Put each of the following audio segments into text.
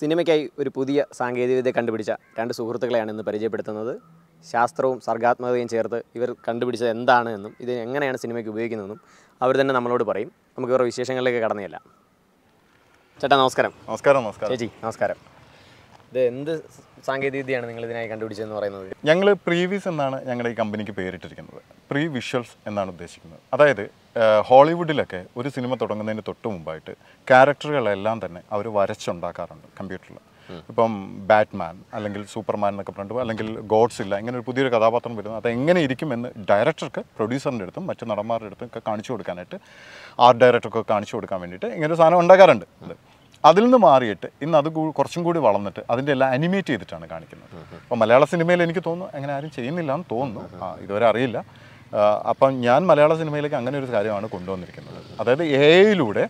സിനിമയ്ക്കായി ഒരു പുതിയ സാങ്കേതികവിദ്യ കണ്ടുപിടിച്ച രണ്ട് സുഹൃത്തുക്കളെയാണ് ഇന്ന് പരിചയപ്പെടുത്തുന്നത് ശാസ്ത്രവും സർഗാത്മകതയും ചേർത്ത് ഇവർ കണ്ടുപിടിച്ചത് എന്താണ് എന്നും ഇത് എങ്ങനെയാണ് സിനിമയ്ക്ക് ഉപയോഗിക്കുന്നതെന്നും അവർ തന്നെ നമ്മളോട് പറയും നമുക്ക് ഇവരുടെ വിശേഷങ്ങളിലേക്ക് കടന്നില്ല ചേട്ടാ നമസ്കാരം നമസ്കാരം നമസ്കാരം ചേച്ചി നമസ്കാരം ഇത് എന്ത് വിദ്യയാണ് നിങ്ങൾ ഇതിനായി കണ്ടുപിടിച്ചതെന്ന് പറയുന്നത് ഞങ്ങൾ പ്രീവിയസ് എന്നാണ് ഞങ്ങളുടെ ഈ കമ്പനിക്ക് പേരിട്ടിരിക്കുന്നത് പ്രീ വിഷ്വൽസ് എന്നാണ് ഉദ്ദേശിക്കുന്നത് അതായത് ഹോളിവുഡിലൊക്കെ ഒരു സിനിമ തുടങ്ങുന്നതിന് തൊട്ട് മുമ്പായിട്ട് ക്യാരക്ടറുകളെല്ലാം തന്നെ അവർ വരച്ചുണ്ടാക്കാറുണ്ട് കമ്പ്യൂട്ടറിൽ ഇപ്പം ബാറ്റ്മാൻ അല്ലെങ്കിൽ സൂപ്പർമാൻ എന്നൊക്കെ പറഞ്ഞിട്ട് അല്ലെങ്കിൽ ഗോഡ്സ് ഇല്ല ഇങ്ങനെ ഒരു പുതിയൊരു കഥാപാത്രം വരുന്നത് അത് എങ്ങനെ ഇരിക്കുമെന്ന് ഡയറക്ടർക്ക് പ്രൊഡ്യൂസറിൻ്റെ അടുത്തും മറ്റ് നടന്മാരുടെ അടുത്തും ഒക്കെ കാണിച്ചു കൊടുക്കാനായിട്ട് ആർട്ട് ഡയറക്ടർക്ക് കാണിച്ചു കൊടുക്കാൻ വേണ്ടിയിട്ട് ഇങ്ങനെ ഒരു സാധനം ഉണ്ടാക്കാറുണ്ട് അതിൽ നിന്ന് മാറിയിട്ട് ഇന്ന് അത് കുറച്ചും കൂടി വളർന്നിട്ട് അതിൻ്റെ എല്ലാം അനിമേറ്റ് ചെയ്തിട്ടാണ് കാണിക്കുന്നത് അപ്പോൾ മലയാള സിനിമയിൽ എനിക്ക് തോന്നുന്നു അങ്ങനെ ആരും ചെയ്യുന്നില്ല എന്ന് തോന്നുന്നു ഇതുവരെ അറിയില്ല അപ്പം ഞാൻ മലയാള സിനിമയിലേക്ക് അങ്ങനെ ഒരു കാര്യമാണ് കൊണ്ടുവന്നിരിക്കുന്നത് അതായത് ഐയിലൂടെ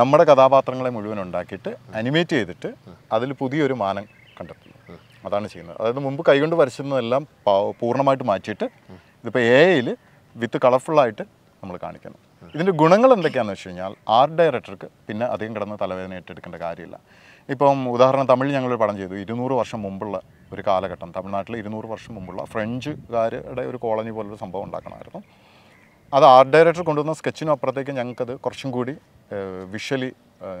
നമ്മുടെ കഥാപാത്രങ്ങളെ മുഴുവൻ ഉണ്ടാക്കിയിട്ട് അനിമേറ്റ് ചെയ്തിട്ട് അതിൽ പുതിയൊരു മാനം കണ്ടെത്തുന്നു അതാണ് ചെയ്യുന്നത് അതായത് മുമ്പ് കൈകൊണ്ട് വരച്ചിരുന്നതെല്ലാം പൂർണ്ണമായിട്ട് മാറ്റിയിട്ട് ഇതിപ്പോൾ എ ഐയിൽ വിത്ത് കളർഫുള്ളായിട്ട് നമ്മൾ കാണിക്കുന്നു ഇതിൻ്റെ ഗുണങ്ങൾ എന്തൊക്കെയാണെന്ന് വെച്ച് കഴിഞ്ഞാൽ ആർട്ട് ഡയറക്ടർക്ക് പിന്നെ അധികം കിടന്ന് തലവേദന ഏറ്റെടുക്കേണ്ട കാര്യമില്ല ഇപ്പം ഉദാഹരണം തമിഴ് ഞങ്ങളൊരു പടം ചെയ്തു ഇരുന്നൂറ് വർഷം മുമ്പുള്ള ഒരു കാലഘട്ടം തമിഴ്നാട്ടിൽ ഇരുന്നൂറ് വർഷം മുമ്പുള്ള ഫ്രഞ്ചുകാരുടെ ഒരു കോളനി പോലൊരു സംഭവം ഉണ്ടാക്കണമായിരുന്നു അത് ആർട്ട് ഡയറക്ടർ കൊണ്ടുവന്ന സ്കെച്ചിനും അപ്പുറത്തേക്ക് ഞങ്ങൾക്കത് കുറച്ചും കൂടി വിഷ്വലി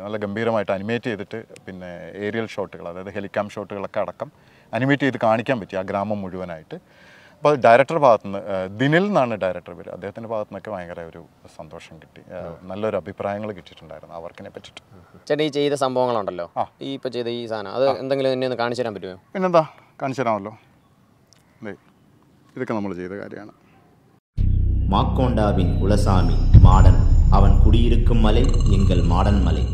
നല്ല ഗംഭീരമായിട്ട് അനിമേറ്റ് ചെയ്തിട്ട് പിന്നെ ഏരിയൽ ഷോട്ടുകൾ അതായത് ഹെലികാം ഷോട്ടുകളൊക്കെ അടക്കം അനിമേറ്റ് ചെയ്ത് കാണിക്കാൻ പറ്റി ആ ഗ്രാമം മുഴുവനായിട്ട് അപ്പോൾ ഡയറക്ടർ ഭാഗത്തു നിന്ന് ദിനിൽ നിന്നാണ് ഡയറക്ടർ പേര് അദ്ദേഹത്തിൻ്റെ ഭാഗത്തു നിന്നൊക്കെ ഭയങ്കര ഒരു സന്തോഷം കിട്ടി നല്ലൊരു അഭിപ്രായങ്ങൾ കിട്ടിയിട്ടുണ്ടായിരുന്നു അവർക്കിനെ വർക്കിനെ പറ്റിയിട്ട് ചേട്ടൻ ഈ ചെയ്ത സംഭവങ്ങളുണ്ടല്ലോ ഈ ഇപ്പോൾ ചെയ്ത ഈ സാധനം അത് എന്തെങ്കിലും എന്നെ ഒന്ന് കാണിച്ചു തരാൻ പറ്റുമോ പിന്നെന്താ കാണിച്ചു തരാമല്ലോ ഇതൊക്കെ നമ്മൾ ചെയ്ത കാര്യമാണ് മാക്കോണ്ടാവിൻ குலசாமி മാടൻ അവൻ குடியிருக்கும் மலை എങ്കിൽ മാടൻ மலை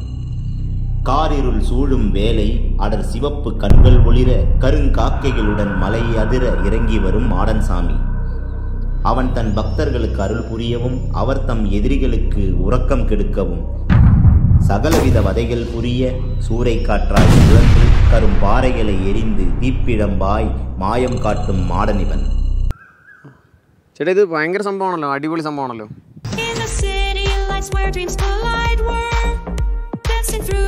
காரிருள் சூழும் வேலை அடர் சிவப்பு கண்கள் ஒளிர கருங்காக்கைகளுடன் மலை அதிர இறங்கி வரும் மாடன்சாமி அவன் தன் பக்தர்களுக்கு அருள் புரியவும் அவர் தம் எதிரிகளுக்கு உறக்கம் கெடுக்கவும் சகலவித வதைகள் புரிய சூறை காற்றாய் சுழன்று கரும் பாறைகளை எரிந்து தீப்பிழம்பாய் மாயம் காட்டும் மாடனிவன் ചേട്ടാ ഇത് ഭയങ്കര சம்பவம் അടിപൊളി സംഭവമാണല്ലോ dancing through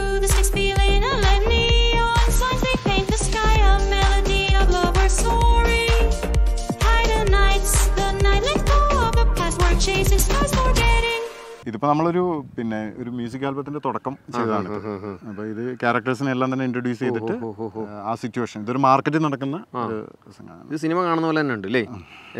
ഇതിപ്പോ നമ്മളൊരു പിന്നെ ഒരു മ്യൂസിക് ആൽബത്തിന്റെ തുടക്കം ചെയ്തതാണ് അപ്പോൾ ഇത് ക്യാരക്ടേഴ്സിനെ എല്ലാം തന്നെ ഇൻട്രൊഡ്യൂസ് ചെയ്തിട്ട് ആ സിറ്റുവേഷൻ ഇതൊരു മാർക്കറ്റിൽ നടക്കുന്ന ഇത് സിനിമ കാണുന്ന പോലെ തന്നെ ഉണ്ട് അല്ലേ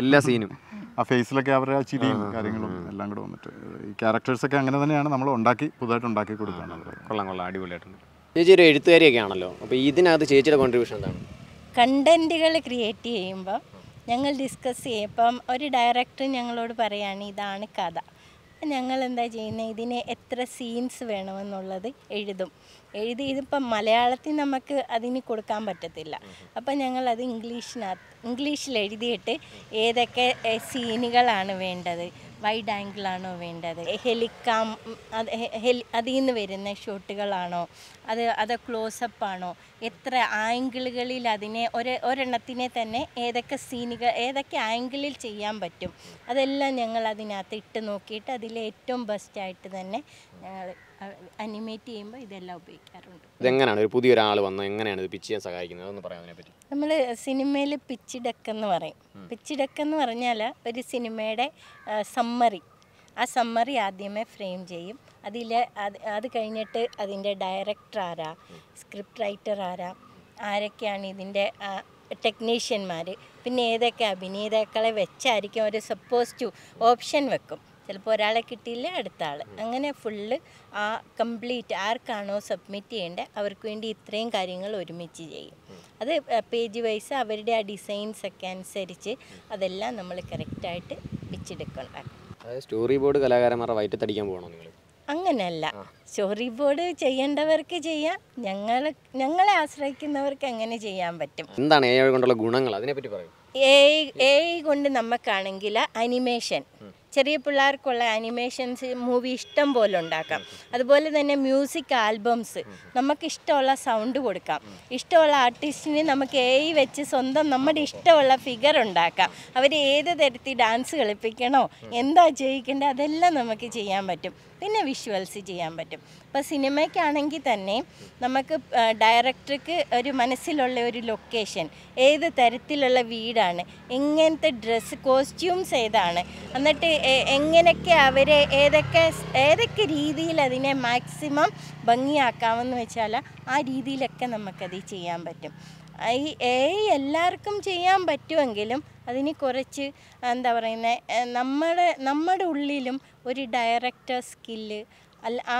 എല്ലാ സീനും ആ ഫേസിലൊക്കെ അവരുടെ ആ ചിരിയും കാര്യങ്ങളും എല്ലാം കൂടെ വന്നിട്ട് ഈ ക്യാരക്ടേഴ്സ് ഒക്കെ അങ്ങനെ തന്നെയാണ് നമ്മൾ ഉണ്ടാക്കി പുതുതായിട്ട് ഉണ്ടാക്കി കൊടുക്കുകയാണ് കൊള്ളാം കൊള്ളാം അടിപൊളിയായിട്ടുണ്ട് ചേച്ചി ഒരു എഴുത്തുകാരിയൊക്കെ ആണല്ലോ അപ്പോൾ ഇതിനകത്ത് ചേച്ചിയുടെ കോൺട്രിബ്യൂഷൻ എന്താണ് കണ്ടന്റുകൾ ക്രിയേറ്റ് ചെയ്യുമ്പോൾ ഞങ്ങൾ ഡിസ്കസ് ചെയ്യും ഇപ്പം ഒരു ഡയറക്ടർ ഞങ്ങളോട് പറയാണ് ഇതാണ് കഥ ഞങ്ങൾ എന്താ ചെയ്യുന്നത് ഇതിന് എത്ര സീൻസ് വേണമെന്നുള്ളത് എഴുതും എഴുതി ഇതിപ്പം മലയാളത്തിൽ നമുക്ക് അതിന് കൊടുക്കാൻ പറ്റത്തില്ല അപ്പം ഞങ്ങളത് ഇംഗ്ലീഷിനകത്ത് ഇംഗ്ലീഷിൽ എഴുതിയിട്ട് ഏതൊക്കെ സീനുകളാണ് വേണ്ടത് വൈഡ് ആംഗിളാണോ വേണ്ടത് ഹെലിക്കാം അത് ഹെലി അതിൽ നിന്ന് വരുന്ന ഷോട്ടുകളാണോ അത് അത് ക്ലോസപ്പ് ആണോ എത്ര ആംഗിളുകളിൽ അതിനെ ഒരേ ഒരെണ്ണത്തിനെ തന്നെ ഏതൊക്കെ സീനുകൾ ഏതൊക്കെ ആംഗിളിൽ ചെയ്യാൻ പറ്റും അതെല്ലാം ഞങ്ങൾ അതിനകത്ത് ഇട്ട് നോക്കിയിട്ട് അതിൽ ഏറ്റവും ബെസ്റ്റായിട്ട് തന്നെ ഞങ്ങൾ അനിമേറ്റ് ചെയ്യുമ്പോൾ ഇതെല്ലാം ഉപയോഗിക്കാറുണ്ട് ഇതെങ്ങനെയാണ് ഒരു പുതിയ ഒരാൾ വന്ന് എങ്ങനെയാണ് ഇത് പിച്ച് ചെയ്യാൻ സഹായിക്കുന്നത് ഒന്ന് പറയാം അതിനെപ്പറ്റി നമ്മൾ സിനിമയിൽ പിച്ച് ഡെക്ക് എന്ന് പറയും പിച്ച് ഡെക്ക് എന്ന് പറഞ്ഞാൽ ഒരു സിനിമയുടെ സമ്മറി ആ സമ്മറി ആദ്യമേ ഫ്രെയിം ചെയ്യും അതിൽ അത് അത് കഴിഞ്ഞിട്ട് അതിൻ്റെ ഡയറക്ടർ ആരാ സ്ക്രിപ്റ്റ് റൈറ്റർ ആരാ ആരൊക്കെയാണ് ഇതിൻ്റെ ടെക്നീഷ്യന്മാർ പിന്നെ ഏതൊക്കെ അഭിനേതാക്കളെ വെച്ചായിരിക്കും ഒരു സപ്പോസ് ടു ഓപ്ഷൻ വെക്കും ചിലപ്പോൾ ഒരാളെ കിട്ടിയില്ല അടുത്ത ആൾ അങ്ങനെ ഫുള്ള് ആ കംപ്ലീറ്റ് ആർക്കാണോ സബ്മിറ്റ് ചെയ്യേണ്ടത് അവർക്ക് വേണ്ടി ഇത്രയും കാര്യങ്ങൾ ഒരുമിച്ച് ചെയ്യും അത് പേജ് വൈസ് അവരുടെ ആ ഡിസൈൻസ് ഒക്കെ അനുസരിച്ച് അതെല്ലാം നമ്മൾ കറക്റ്റായിട്ട് വെച്ചെടുക്കണം സ്റ്റോറി ബോർഡ് കലാകാരന്മാരെ വയറ്റത്തടിക്കാൻ പോകണോ നിങ്ങൾ അങ്ങനെയല്ല സ്റ്റോറി ബോർഡ് ചെയ്യേണ്ടവർക്ക് ചെയ്യാം ഞങ്ങൾ ഞങ്ങളെ ആശ്രയിക്കുന്നവർക്ക് അങ്ങനെ ചെയ്യാൻ പറ്റും എന്താണ് കൊണ്ടുള്ള ഗുണങ്ങൾ അതിനെ പറ്റി എ ഐ കൊണ്ട് നമുക്കാണെങ്കിൽ അനിമേഷൻ ചെറിയ പിള്ളേർക്കുള്ള ആനിമേഷൻസ് മൂവി ഇഷ്ടം പോലെ ഉണ്ടാക്കാം അതുപോലെ തന്നെ മ്യൂസിക് ആൽബംസ് നമുക്ക് ഇഷ്ടമുള്ള സൗണ്ട് കൊടുക്കാം ഇഷ്ടമുള്ള ആർട്ടിസ്റ്റിനെ നമുക്ക് എ വെച്ച് സ്വന്തം നമ്മുടെ ഇഷ്ടമുള്ള ഫിഗർ ഉണ്ടാക്കാം അവർ ഏത് തരത്തിൽ ഡാൻസ് കളിപ്പിക്കണോ എന്താ ചെയ്യിക്കേണ്ടത് അതെല്ലാം നമുക്ക് ചെയ്യാൻ പറ്റും പിന്നെ വിഷ്വൽസ് ചെയ്യാൻ പറ്റും ഇപ്പോൾ സിനിമയ്ക്കാണെങ്കിൽ തന്നെ നമുക്ക് ഡയറക്ടർക്ക് ഒരു മനസ്സിലുള്ള ഒരു ലൊക്കേഷൻ ഏത് തരത്തിലുള്ള വീടാണ് എങ്ങനത്തെ ഡ്രസ്സ് കോസ്റ്റ്യൂംസ് ഏതാണ് എന്നിട്ട് എങ്ങനെയൊക്കെ അവരെ ഏതൊക്കെ ഏതൊക്കെ രീതിയിൽ അതിനെ മാക്സിമം ഭംഗിയാക്കാമെന്ന് വെച്ചാൽ ആ രീതിയിലൊക്കെ നമുക്കത് ചെയ്യാൻ പറ്റും ഈ എ എല്ലാവർക്കും ചെയ്യാൻ പറ്റുമെങ്കിലും അതിന് കുറച്ച് എന്താ പറയുന്നത് നമ്മുടെ നമ്മുടെ ഉള്ളിലും ഒരു ഡയറക്ടർ സ്കില്ല് അല്ല ആ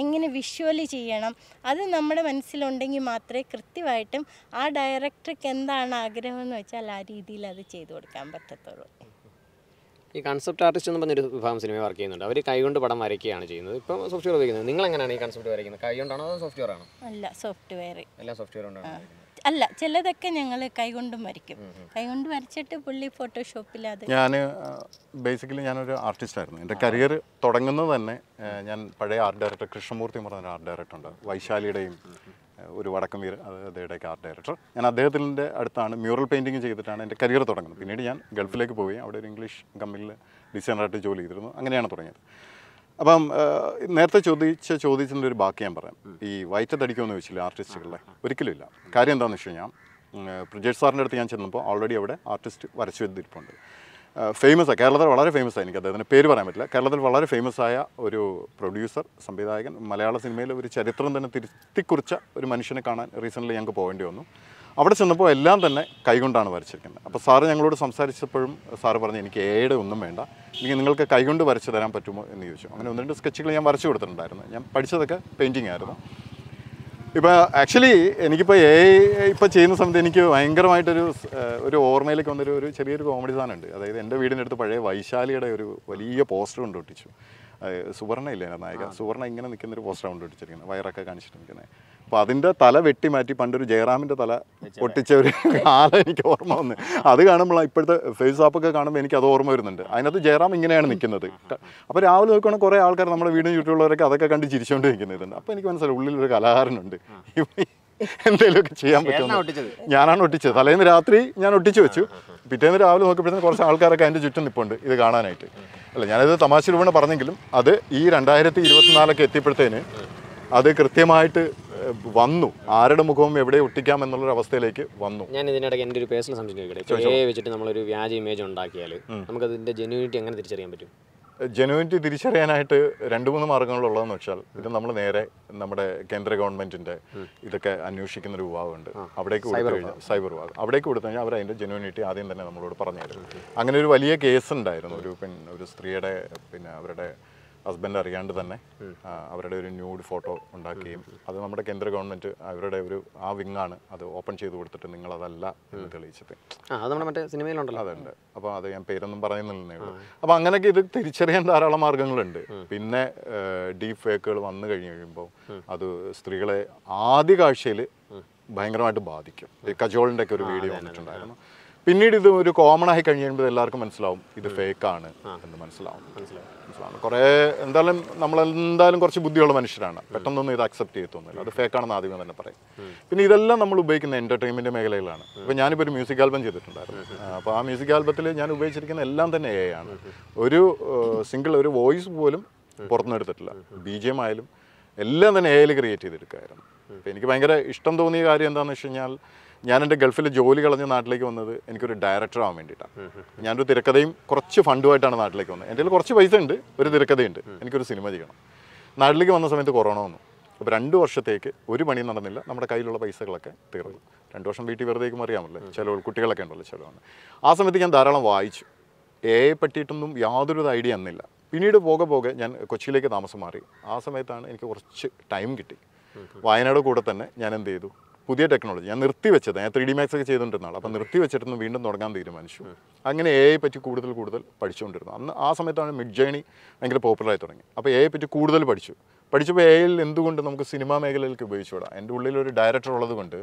എങ്ങനെ വിഷ്വലി ചെയ്യണം അത് നമ്മുടെ മനസ്സിലുണ്ടെങ്കിൽ മാത്രമേ കൃത്യമായിട്ടും ആ ഡയറക്ടർക്ക് എന്താണ് ആഗ്രഹം എന്ന് വെച്ചാൽ ആ രീതിയിൽ അത് ചെയ്തു കൊടുക്കാൻ പറ്റത്തുള്ളൂ ഈ കൺസെപ്റ്റ് ആർട്ടിസ്റ്റ് എന്ന് പറഞ്ഞൊരു വിഭാഗം സിനിമ വർക്ക് ചെയ്യുന്നുണ്ട് അവർ കൈകൊണ്ട് പടം വരയ്ക്കുകയാണ് ചെയ്യുന്നത് ഇപ്പം സോഫ്റ്റ്വെയർ ഉപയോഗിക്കുന്നത് നിങ്ങൾ എങ്ങനെയാണ് ഈ കൺസെപ്റ്റ് വരയ്ക്കുന്നത് കൈകൊണ്ടാണോ അതോ സോഫ്റ്റ്വെയർ ആണോ അല്ല സോഫ്റ്റ്വെയർ എല്ലാ സോഫ്റ്റ്വെയർ കൊണ്ടാണ് അല്ല ചിലതൊക്കെ ഞങ്ങൾ കൈകൊണ്ട് വരയ്ക്കും കൈകൊണ്ട് വരച്ചിട്ട് പുള്ളി ഫോട്ടോഷോപ്പിൽ അത് ഞാൻ ബേസിക്കലി ഞാനൊരു ആർട്ടിസ്റ്റ് ആയിരുന്നു എൻ്റെ കരിയർ തുടങ്ങുന്നത് തന്നെ ഞാൻ പഴയ ആർട്ട് ഡയറക്ടർ കൃഷ്ണമൂർത്തി എന്ന് പറഞ്ഞൊരു ആർട്ട് ഡയറക്ടർ ഉണ്ട് വൈശാലിയുടെയും ഒരു വടക്കം വീർ അതേടെ ആർട്ട് ഡയറക്ടർ ഞാൻ അദ്ദേഹത്തിൻ്റെ അടുത്താണ് മ്യൂറൽ പെയിൻറ്റിങ് ചെയ്തിട്ടാണ് എൻ്റെ കരിയർ തുടങ്ങുന്നത് പിന്നീട് ഞാൻ ഗൾഫിലേക്ക് പോയി അവിടെ ഒരു ഇംഗ്ലീഷ് കമ്പനിയിൽ ഡിസൈനറായിട്ട് ജോലി ചെയ്തിരുന്നു അങ്ങനെയാണ് തുടങ്ങിയത് അപ്പം നേരത്തെ ചോദിച്ച ചോദിച്ചതിൻ്റെ ഒരു ബാക്കി ഞാൻ പറയാം ഈ തടിക്കുമെന്ന് ചോദിച്ചില്ല ആർട്ടിസ്റ്റുകളെ ഒരിക്കലും ഇല്ല കാര്യം എന്താണെന്ന് വെച്ച് കഴിഞ്ഞാൽ പ്രജേഷ് സാറിൻ്റെ അടുത്ത് ഞാൻ ചെന്നപ്പോൾ ഓൾറെഡി അവിടെ ആർട്ടിസ്റ്റ് വരച്ചു വെച്ചിരിപ്പുണ്ട് ഫേമസ് കേരളത്തിൽ വളരെ ഫേമസ് ആയി എനിക്ക് അദ്ദേഹത്തിന് പേര് പറയാൻ പറ്റില്ല കേരളത്തിൽ വളരെ ഫേമസ് ആയ ഒരു പ്രൊഡ്യൂസർ സംവിധായകൻ മലയാള സിനിമയിൽ ഒരു ചരിത്രം തന്നെ തിരുത്തിക്കുറിച്ച ഒരു മനുഷ്യനെ കാണാൻ റീസെൻ്റ്ലി ഞങ്ങൾക്ക് പോകേണ്ടി വന്നു അവിടെ ചെന്നപ്പോൾ എല്ലാം തന്നെ കൈകൊണ്ടാണ് വരച്ചിരിക്കുന്നത് അപ്പോൾ സാറ് ഞങ്ങളോട് സംസാരിച്ചപ്പോഴും സാറ് പറഞ്ഞു എനിക്ക് ഏടെ ഒന്നും വേണ്ട എനിക്ക് നിങ്ങൾക്ക് കൈകൊണ്ട് വരച്ച് തരാൻ പറ്റുമോ എന്ന് ചോദിച്ചു അങ്ങനെ ഒന്ന് രണ്ട് സ്കെച്ചുകൾ ഞാൻ വരച്ചു കൊടുത്തിട്ടുണ്ടായിരുന്നു ഞാൻ പഠിച്ചതൊക്കെ പെയിൻറ്റിങ് ആയിരുന്നു ഇപ്പോൾ ആക്ച്വലി എനിക്കിപ്പോൾ എ ഇപ്പോൾ ചെയ്യുന്ന സമയത്ത് എനിക്ക് ഭയങ്കരമായിട്ടൊരു ഒരു ഓർമ്മയിലേക്ക് വന്നൊരു ഒരു ചെറിയൊരു കോമഡി സാധനമുണ്ട് അതായത് എൻ്റെ വീടിൻ്റെ അടുത്ത് പഴയ വൈശാലിയുടെ ഒരു വലിയ പോസ്റ്റർ കൊണ്ട് ഒട്ടിച്ചു സുവർണ്ണ ഇല്ലേ നായിക സുവർണ്ണ ഇങ്ങനെ നിൽക്കുന്നൊരു പോസ്റ്റർ കൊണ്ട് ഒട്ടിച്ചിരിക്കുന്നത് വയറൊക്കെ കാണിച്ചിട്ട് നിൽക്കുന്നത് അപ്പോൾ അതിൻ്റെ തല വെട്ടി മാറ്റി പണ്ടൊരു ജയറാമിൻ്റെ തല ഒട്ടിച്ച ഒരു കാലം എനിക്ക് ഓർമ്മ വന്ന് അത് കാണുമ്പോൾ ഇപ്പോഴത്തെ ഫേസ് ആപ്പൊക്കെ കാണുമ്പോൾ എനിക്ക് അത് ഓർമ്മ വരുന്നുണ്ട് അതിനകത്ത് ജയറാം ഇങ്ങനെയാണ് നിൽക്കുന്നത് അപ്പോൾ രാവിലെ നോക്കുകയാണെങ്കിൽ കുറേ ആൾക്കാർ നമ്മുടെ വീടിന് ചുറ്റുമുള്ളവരൊക്കെ അതൊക്കെ കണ്ട് ചിരിച്ചുകൊണ്ട് നിൽക്കുന്നതുണ്ട് അപ്പോൾ എനിക്ക് മനസ്സിലായി ഉള്ളിൽ ഒരു കലാകാരനുണ്ട് എന്തെങ്കിലുമൊക്കെ ചെയ്യാൻ പറ്റും ഞാനാണ് ഒട്ടിച്ചത് തലേന്ന് രാത്രി ഞാൻ ഒട്ടിച്ചു വെച്ചു പിറ്റേന്ന് രാവിലെ നോക്കിയപ്പോഴത്തേക്കും കുറച്ച് ആൾക്കാരൊക്കെ അതിൻ്റെ ചുറ്റും നിൽപ്പുണ്ട് ഇത് കാണാനായിട്ട് അല്ല ഞാനത് തമാശ രൂപണ പറഞ്ഞെങ്കിലും അത് ഈ രണ്ടായിരത്തി ഇരുപത്തിനാലൊക്കെ എത്തിയപ്പോഴത്തേന് അത് കൃത്യമായിട്ട് വന്നു ആരുടെ മുഖവും എവിടെ ഒട്ടിക്കാം എന്നുള്ള അവസ്ഥയിലേക്ക് വന്നു ഞാൻ ഇതിനിടയ്ക്ക് എൻ്റെ ഒരു പേഴ്സണൽ സംശയം ചോദിക്കട്ടെ വെച്ചിട്ട് നമ്മളൊരു വ്യാജ ഇമേജ് ഉണ്ടാക്കിയാൽ നമുക്ക് അതിന്റെ ജെന്യൂനിറ്റി എങ്ങനെ തിരിച്ചറിയാൻ പറ്റും ജെനുവിറ്റി തിരിച്ചറിയാനായിട്ട് രണ്ട് മൂന്ന് മാർഗങ്ങളുള്ളതെന്ന് വെച്ചാൽ ഇത് നമ്മൾ നേരെ നമ്മുടെ കേന്ദ്ര ഗവൺമെന്റിന്റെ ഇതൊക്കെ അന്വേഷിക്കുന്ന ഒരു വിഭാഗമുണ്ട് അവിടേക്ക് സൈബർ വിഭാഗം അവിടേക്ക് കൊടുത്തു കഴിഞ്ഞാൽ അവർ അതിന്റെ ജെനുവിനിറ്റി ആദ്യം തന്നെ നമ്മളോട് പറഞ്ഞു തരും അങ്ങനെ ഒരു വലിയ കേസ് ഉണ്ടായിരുന്നു ഒരു പിന്നെ ഒരു സ്ത്രീയുടെ പിന്നെ അവരുടെ ഹസ്ബൻഡ് അറിയാണ്ട് തന്നെ അവരുടെ ഒരു ന്യൂഡ് ഫോട്ടോ ഉണ്ടാക്കുകയും അത് നമ്മുടെ കേന്ദ്ര ഗവൺമെന്റ് അവരുടെ ഒരു ആ വിങ്ങാണ് അത് ഓപ്പൺ ചെയ്ത് കൊടുത്തിട്ട് നിങ്ങൾ അതല്ല എന്ന് തെളിയിച്ചത് അതുണ്ട് അപ്പൊ അത് ഞാൻ പേരൊന്നും പറയുന്നില്ലെന്നേ അപ്പൊ അപ്പോൾ അങ്ങനെയൊക്കെ ഇത് തിരിച്ചറിയാൻ ധാരാളം മാർഗങ്ങളുണ്ട് പിന്നെ ഡീപ് ഫേക്കുകൾ വന്നു കഴിഞ്ഞു കഴിയുമ്പോൾ അത് സ്ത്രീകളെ ആദ്യ കാഴ്ചയിൽ ഭയങ്കരമായിട്ട് ബാധിക്കും കജോളിന്റെ ഒക്കെ ഒരു വീഡിയോ വന്നിട്ടുണ്ടായിരുന്നു പിന്നീട് ഇത് ഒരു കോമൺ ആയി കഴിയുമ്പോൾ എല്ലാവർക്കും മനസ്സിലാവും ഇത് ഫേക്കാണ് എന്ന് മനസ്സിലാവും മനസ്സിലാവും കുറേ എന്തായാലും നമ്മൾ എന്തായാലും കുറച്ച് ബുദ്ധിയുള്ള മനുഷ്യരാണ് പെട്ടെന്നൊന്നും ഇത് അക്സെപ്റ്റ് ചെയ്ത് തോന്നില്ല അത് ഫേക്കാണെന്ന് ആദ്യമേ തന്നെ പറയും പിന്നെ ഇതെല്ലാം നമ്മൾ ഉപയോഗിക്കുന്ന എന്റർടൈൻമെന്റ് മേഖലയിലാണ് ഇപ്പോൾ ഞാനിപ്പോൾ ഒരു മ്യൂസിക് ആൽബം ചെയ്തിട്ടുണ്ടായിരുന്നു അപ്പോൾ ആ മ്യൂസിക് ആൽബത്തിൽ ഞാൻ ഉപയോഗിച്ചിരിക്കുന്ന എല്ലാം തന്നെ എ ആണ് ഒരു സിംഗിൾ ഒരു വോയിസ് പോലും പുറത്തുനിന്നെടുത്തിട്ടില്ല ബി ജെ എം ആയാലും എല്ലാം തന്നെ എയിൽ ക്രിയേറ്റ് ചെയ്തെടുക്കുമായിരുന്നു എനിക്ക് ഭയങ്കര ഇഷ്ടം തോന്നിയ കാര്യം എന്താണെന്ന് വെച്ച് കഴിഞ്ഞാൽ ഞാൻ എൻ്റെ ഗൾഫിൽ ജോലി കളഞ്ഞ് നാട്ടിലേക്ക് വന്നത് എനിക്കൊരു ഡയറക്ടർ ആവാൻ വേണ്ടിയിട്ടാണ് ഞാനൊരു തിരക്കഥയും കുറച്ച് ഫണ്ടുമായിട്ടാണ് നാട്ടിലേക്ക് വന്നത് എൻ്റെ കുറച്ച് പൈസ ഉണ്ട് ഒരു തിരക്കഥയുണ്ട് എനിക്കൊരു സിനിമ ചെയ്യണം നാട്ടിലേക്ക് വന്ന സമയത്ത് കൊറോണ വന്നു അപ്പോൾ രണ്ട് വർഷത്തേക്ക് ഒരു പണി നടന്നില്ല നമ്മുടെ കയ്യിലുള്ള പൈസകളൊക്കെ തീർന്നു രണ്ട് വർഷം വീട്ടിൽ വെറുതെ അറിയാമല്ലേ ചിലവ് കുട്ടികളൊക്കെ ഉണ്ടല്ലോ ചിലവാണ് ആ സമയത്ത് ഞാൻ ധാരാളം വായിച്ചു എ പറ്റിയിട്ടൊന്നും യാതൊരു ഐഡിയ അന്നില്ല പിന്നീട് പോകെ പോകെ ഞാൻ കൊച്ചിയിലേക്ക് താമസം മാറി ആ സമയത്താണ് എനിക്ക് കുറച്ച് ടൈം കിട്ടി വായനയുടെ കൂടെ തന്നെ ഞാൻ എന്ത് ചെയ്തു പുതിയ ടെക്നോളജി ഞാൻ നിർത്തി വെച്ചത് ഞാൻ ത്രീ ഡി മാക്സ് ഒക്കെ ചെയ്തുകൊണ്ടിരുന്ന അപ്പോൾ നിർത്തി വെച്ചിരുന്നു വീണ്ടും തുടങ്ങാൻ തീരുമാനിച്ചു അങ്ങനെ എ ഐ പറ്റി കൂടുതൽ കൂടുതൽ പഠിച്ചുകൊണ്ടിരുന്നു അന്ന് ആ സമയത്താണ് മിഡ് ജേണി ഭയങ്കര പോപ്പുലറായി തുടങ്ങി അപ്പോൾ എ ഐ പറ്റി കൂടുതൽ പഠിച്ചു പഠിച്ചപ്പോൾ എ ഐയിൽ എന്തുകൊണ്ട് നമുക്ക് സിനിമാ മേഖലയിലേക്ക് ഉപയോഗിച്ചുകൂടാ എൻ്റെ ഉള്ളിൽ ഒരു ഡയറക്ടർ ഉള്ളത് കൊണ്ട്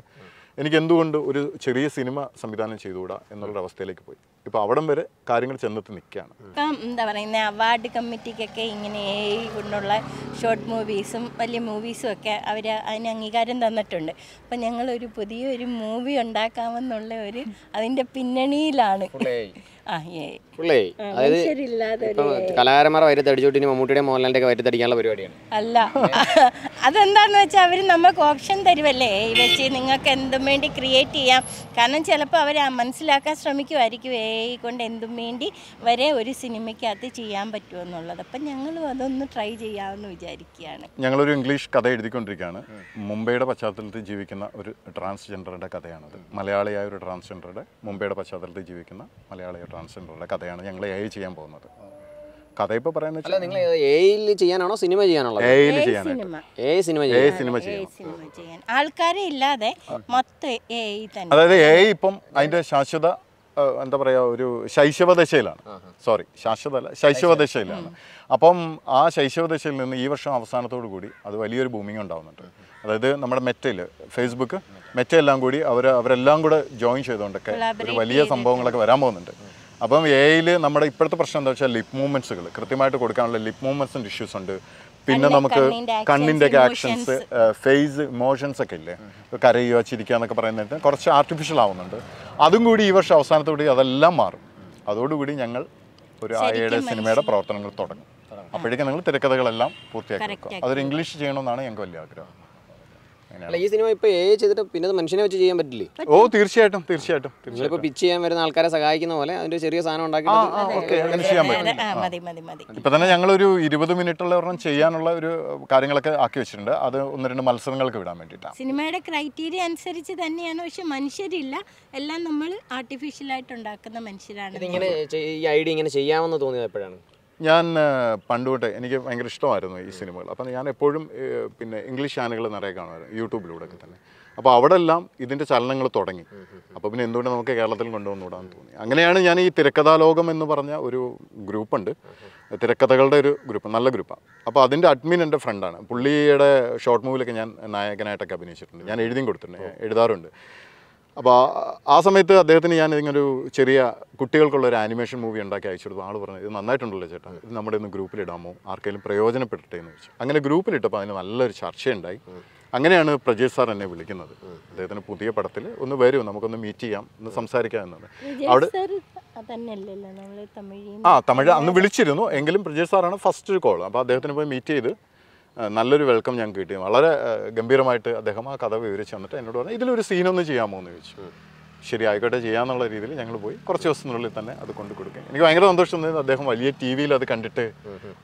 എനിക്ക് എന്തുകൊണ്ട് ഒരു ചെറിയ സിനിമ സംവിധാനം ചെയ്തുകൂടാ എന്നുള്ളൊരു അവസ്ഥയിലേക്ക് പോയി ഇപ്പോൾ അവിടം വരെ കാര്യങ്ങൾ ചെന്നെത്തി നിൽക്കുകയാണ് ഇപ്പം എന്താ പറയുന്നത് അവാർഡ് കമ്മിറ്റിക്കൊക്കെ ഇങ്ങനെ കൊണ്ടുള്ള ഷോർട്ട് മൂവീസും വലിയ മൂവീസും ഒക്കെ അവർ അതിന് അംഗീകാരം തന്നിട്ടുണ്ട് അപ്പം ഞങ്ങളൊരു പുതിയൊരു മൂവി ഉണ്ടാക്കാമെന്നുള്ള ഒരു അതിൻ്റെ പിന്നണിയിലാണ് കലാകാരന്മാർ വയറ്റത്തടിച്ചോട്ടിന് മമ്മൂട്ടിയുടെ മോഹൻലാലിന്റെ ഒക്കെ പരിപാടിയാണ് അല്ല അതെന്താന്ന് വെച്ചാൽ അവർ നമുക്ക് ഓപ്ഷൻ തരുമല്ലേ വെച്ച് നിങ്ങൾക്ക് എന്തും വേണ്ടി ക്രിയേറ്റ് ചെയ്യാം കാരണം ചിലപ്പോൾ അവർ മനസ്സിലാക്കാൻ ശ്രമിക്കുമായിരിക്കും ഇതേ കൊണ്ട് എന്തും വേണ്ടി വരെ ഒരു സിനിമയ്ക്കകത്ത് ചെയ്യാൻ പറ്റുമെന്നുള്ളത് അപ്പം ഞങ്ങളും അതൊന്ന് ട്രൈ ചെയ്യാമെന്ന് വിചാരിക്കുകയാണ് ഞങ്ങളൊരു ഇംഗ്ലീഷ് കഥ എഴുതിക്കൊണ്ടിരിക്കുകയാണ് മുംബൈയുടെ പശ്ചാത്തലത്തിൽ ജീവിക്കുന്ന ഒരു ട്രാൻസ്ജെൻഡറുടെ കഥയാണത് മലയാളിയായ ഒരു ട്രാൻസ്ജെൻഡറുടെ മുംബൈയുടെ പശ്ചാത്തലത്തിൽ ജീവിക്കുന്ന മലയാളിയായ ട്രാൻസ്ജെൻഡറുടെ കഥയാണ് ഞങ്ങൾ എ ചെയ്യാൻ പോകുന്നത് കഥ ഇപ്പൊ പറയുന്നത് നിങ്ങൾ ചെയ്യാനാണോ സിനിമ സിനിമ സിനിമ ആൾക്കാരെ ഇല്ലാതെ മൊത്തം അതായത് എ ഇപ്പം അതിന്റെ ശാശ്വത എന്താ പറയുക ഒരു ശൈശവദശയിലാണ് സോറി ശൈശവ ശൈശവദശയിലാണ് അപ്പം ആ ശൈശവദശയിൽ നിന്ന് ഈ വർഷം അവസാനത്തോടു കൂടി അത് വലിയൊരു ബൂമിങ് ഉണ്ടാവുന്നുണ്ട് അതായത് നമ്മുടെ മെറ്റയിൽ ഫേസ്ബുക്ക് മെറ്റയെല്ലാം എല്ലാം കൂടി അവർ അവരെല്ലാം കൂടെ ജോയിൻ ചെയ്തുകൊണ്ടൊക്കെ ഒരു വലിയ സംഭവങ്ങളൊക്കെ വരാൻ പോകുന്നുണ്ട് അപ്പം എയിൽ നമ്മുടെ ഇപ്പോഴത്തെ പ്രശ്നം എന്താ വെച്ചാൽ ലിപ് മൂവ്മെൻറ്റ്സുകൾ കൃത്യമായിട്ട് കൊടുക്കാനുള്ള ലിപ് മൂവ്മെൻറ്റ്സിൻ്റെ ഇഷ്യൂസ് ഉണ്ട് പിന്നെ നമുക്ക് കണ്ണിൻ്റെ ഒക്കെ ആക്ഷൻസ് ഫേസ് ഇമോഷൻസ് ഒക്കെ ഇല്ലേ കരയുക ചിരിക്കുക എന്നൊക്കെ പറയുന്നത് കുറച്ച് ആർട്ടിഫിഷ്യൽ ആവുന്നുണ്ട് അതും കൂടി ഈ വർഷം അവസാനത്തോടെ അതെല്ലാം മാറും അതോടുകൂടി ഞങ്ങൾ ഒരു ആയയുടെ സിനിമയുടെ പ്രവർത്തനങ്ങൾ തുടങ്ങും അപ്പോഴേക്കും നിങ്ങൾ തിരക്കഥകളെല്ലാം പൂർത്തിയാക്കി അതൊരു ഇംഗ്ലീഷ് ചെയ്യണമെന്നാണ് ഞങ്ങൾക്ക് വലിയ ആഗ്രഹം അല്ല ഈ സിനിമ ഇപ്പൊ ഏ ചെയ്തിട്ട് പിന്നെ മനുഷ്യനെ വെച്ച് ചെയ്യാൻ പറ്റില്ലേ ഓ തീർച്ചയായിട്ടും തീർച്ചയായിട്ടും നിങ്ങളിപ്പോ പിച്ച് ചെയ്യാൻ വരുന്ന ആൾക്കാരെ സഹായിക്കുന്ന പോലെ അതിന്റെ ചെറിയ സാധനം ഇപ്പൊ തന്നെ ഞങ്ങൾ ഒരു ഇരുപത് മിനിറ്റ് ഉള്ള ഒരെണ്ണം ചെയ്യാനുള്ള ഒരു കാര്യങ്ങളൊക്കെ ആക്കി വെച്ചിട്ടുണ്ട് അത് ഒന്ന് രണ്ട് മത്സരങ്ങൾക്ക് വിടാൻ വേണ്ടിട്ടാ സിനിമയുടെ ക്രൈറ്റീരിയ അനുസരിച്ച് തന്നെയാണ് പക്ഷെ മനുഷ്യരില്ല എല്ലാം നമ്മൾ ആർട്ടിഫിഷ്യൽ ആയിട്ട് ഉണ്ടാക്കുന്ന മനുഷ്യരാണ് ഇങ്ങനെ ഈ ഐഡിയ ഇങ്ങനെ ചെയ്യാമെന്ന് തോന്നിയത് എപ്പോഴാണ് ഞാൻ പണ്ടുകൊട്ടേ എനിക്ക് ഭയങ്കര ഇഷ്ടമായിരുന്നു ഈ സിനിമകൾ അപ്പം ഞാൻ എപ്പോഴും പിന്നെ ഇംഗ്ലീഷ് ചാനലുകൾ നിറയെ കാണുമായിരുന്നു ഒക്കെ തന്നെ അപ്പോൾ അവിടെ എല്ലാം ഇതിൻ്റെ ചലനങ്ങൾ തുടങ്ങി അപ്പോൾ പിന്നെ എന്തുകൊണ്ട് നമുക്ക് കേരളത്തിൽ കൊണ്ടുവന്നുകൂടാന്ന് തോന്നി അങ്ങനെയാണ് ഞാൻ ഈ തിരക്കഥാലോകം എന്ന് പറഞ്ഞ ഒരു ഗ്രൂപ്പുണ്ട് തിരക്കഥകളുടെ ഒരു ഗ്രൂപ്പ് നല്ല ഗ്രൂപ്പാണ് അപ്പോൾ അതിൻ്റെ അഡ്മിൻ എൻ്റെ ഫ്രണ്ടാണ് പുള്ളിയുടെ ഷോർട്ട് മൂവിലൊക്കെ ഞാൻ നായകനായിട്ടൊക്കെ അഭിനയിച്ചിട്ടുണ്ട് ഞാൻ എഴുതിയും കൊടുത്തിട്ടുണ്ട് എഴുതാറുണ്ട് അപ്പോൾ ആ സമയത്ത് അദ്ദേഹത്തിന് ഞാൻ ഇങ്ങനൊരു ചെറിയ കുട്ടികൾക്കുള്ള ഒരു ആനിമേഷൻ മൂവി ഉണ്ടാക്കി അയച്ചു കൊടുത്തു ആൾ പറഞ്ഞു ഇത് നന്നായിട്ടുണ്ടല്ലോ ചേട്ടാ ഇത് നമ്മുടെ ഒന്ന് ഗ്രൂപ്പിലിടാമോ ആർക്കെങ്കിലും പ്രയോജനപ്പെട്ടിട്ടേ എന്ന് ചോദിച്ചു അങ്ങനെ ഗ്രൂപ്പിലിട്ടപ്പോൾ അതിന് നല്ലൊരു ചർച്ചയുണ്ടായി അങ്ങനെയാണ് പ്രജേഷ് സാർ എന്നെ വിളിക്കുന്നത് അദ്ദേഹത്തിന് പുതിയ പടത്തിൽ ഒന്ന് വരും നമുക്കൊന്ന് മീറ്റ് ചെയ്യാം ഒന്ന് സംസാരിക്കാം എന്നത് അവിടെ ആ തമിഴ് അന്ന് വിളിച്ചിരുന്നു എങ്കിലും പ്രജേഷ് സാറാണ് ഫസ്റ്റ് കോൾ അപ്പോൾ അദ്ദേഹത്തിന് പോയി മീറ്റ് ചെയ്ത് നല്ലൊരു വെൽക്കം ഞാൻ കിട്ടി വളരെ ഗംഭീരമായിട്ട് അദ്ദേഹം ആ കഥ വിവരിച്ചു തന്നിട്ട് എന്നോട് പറഞ്ഞു ഇതിലൊരു സീനൊന്നും ചെയ്യാമോ എന്ന് ചോദിച്ചു ശരി ആയിക്കോട്ടെ രീതിയിൽ ഞങ്ങൾ പോയി കുറച്ച് ദിവസത്തിനുള്ളിൽ തന്നെ അത് കൊണ്ടു കൊടുക്കും എനിക്ക് ഭയങ്കര സന്തോഷം തന്നെ അദ്ദേഹം വലിയ ടി വിയിൽ അത് കണ്ടിട്ട്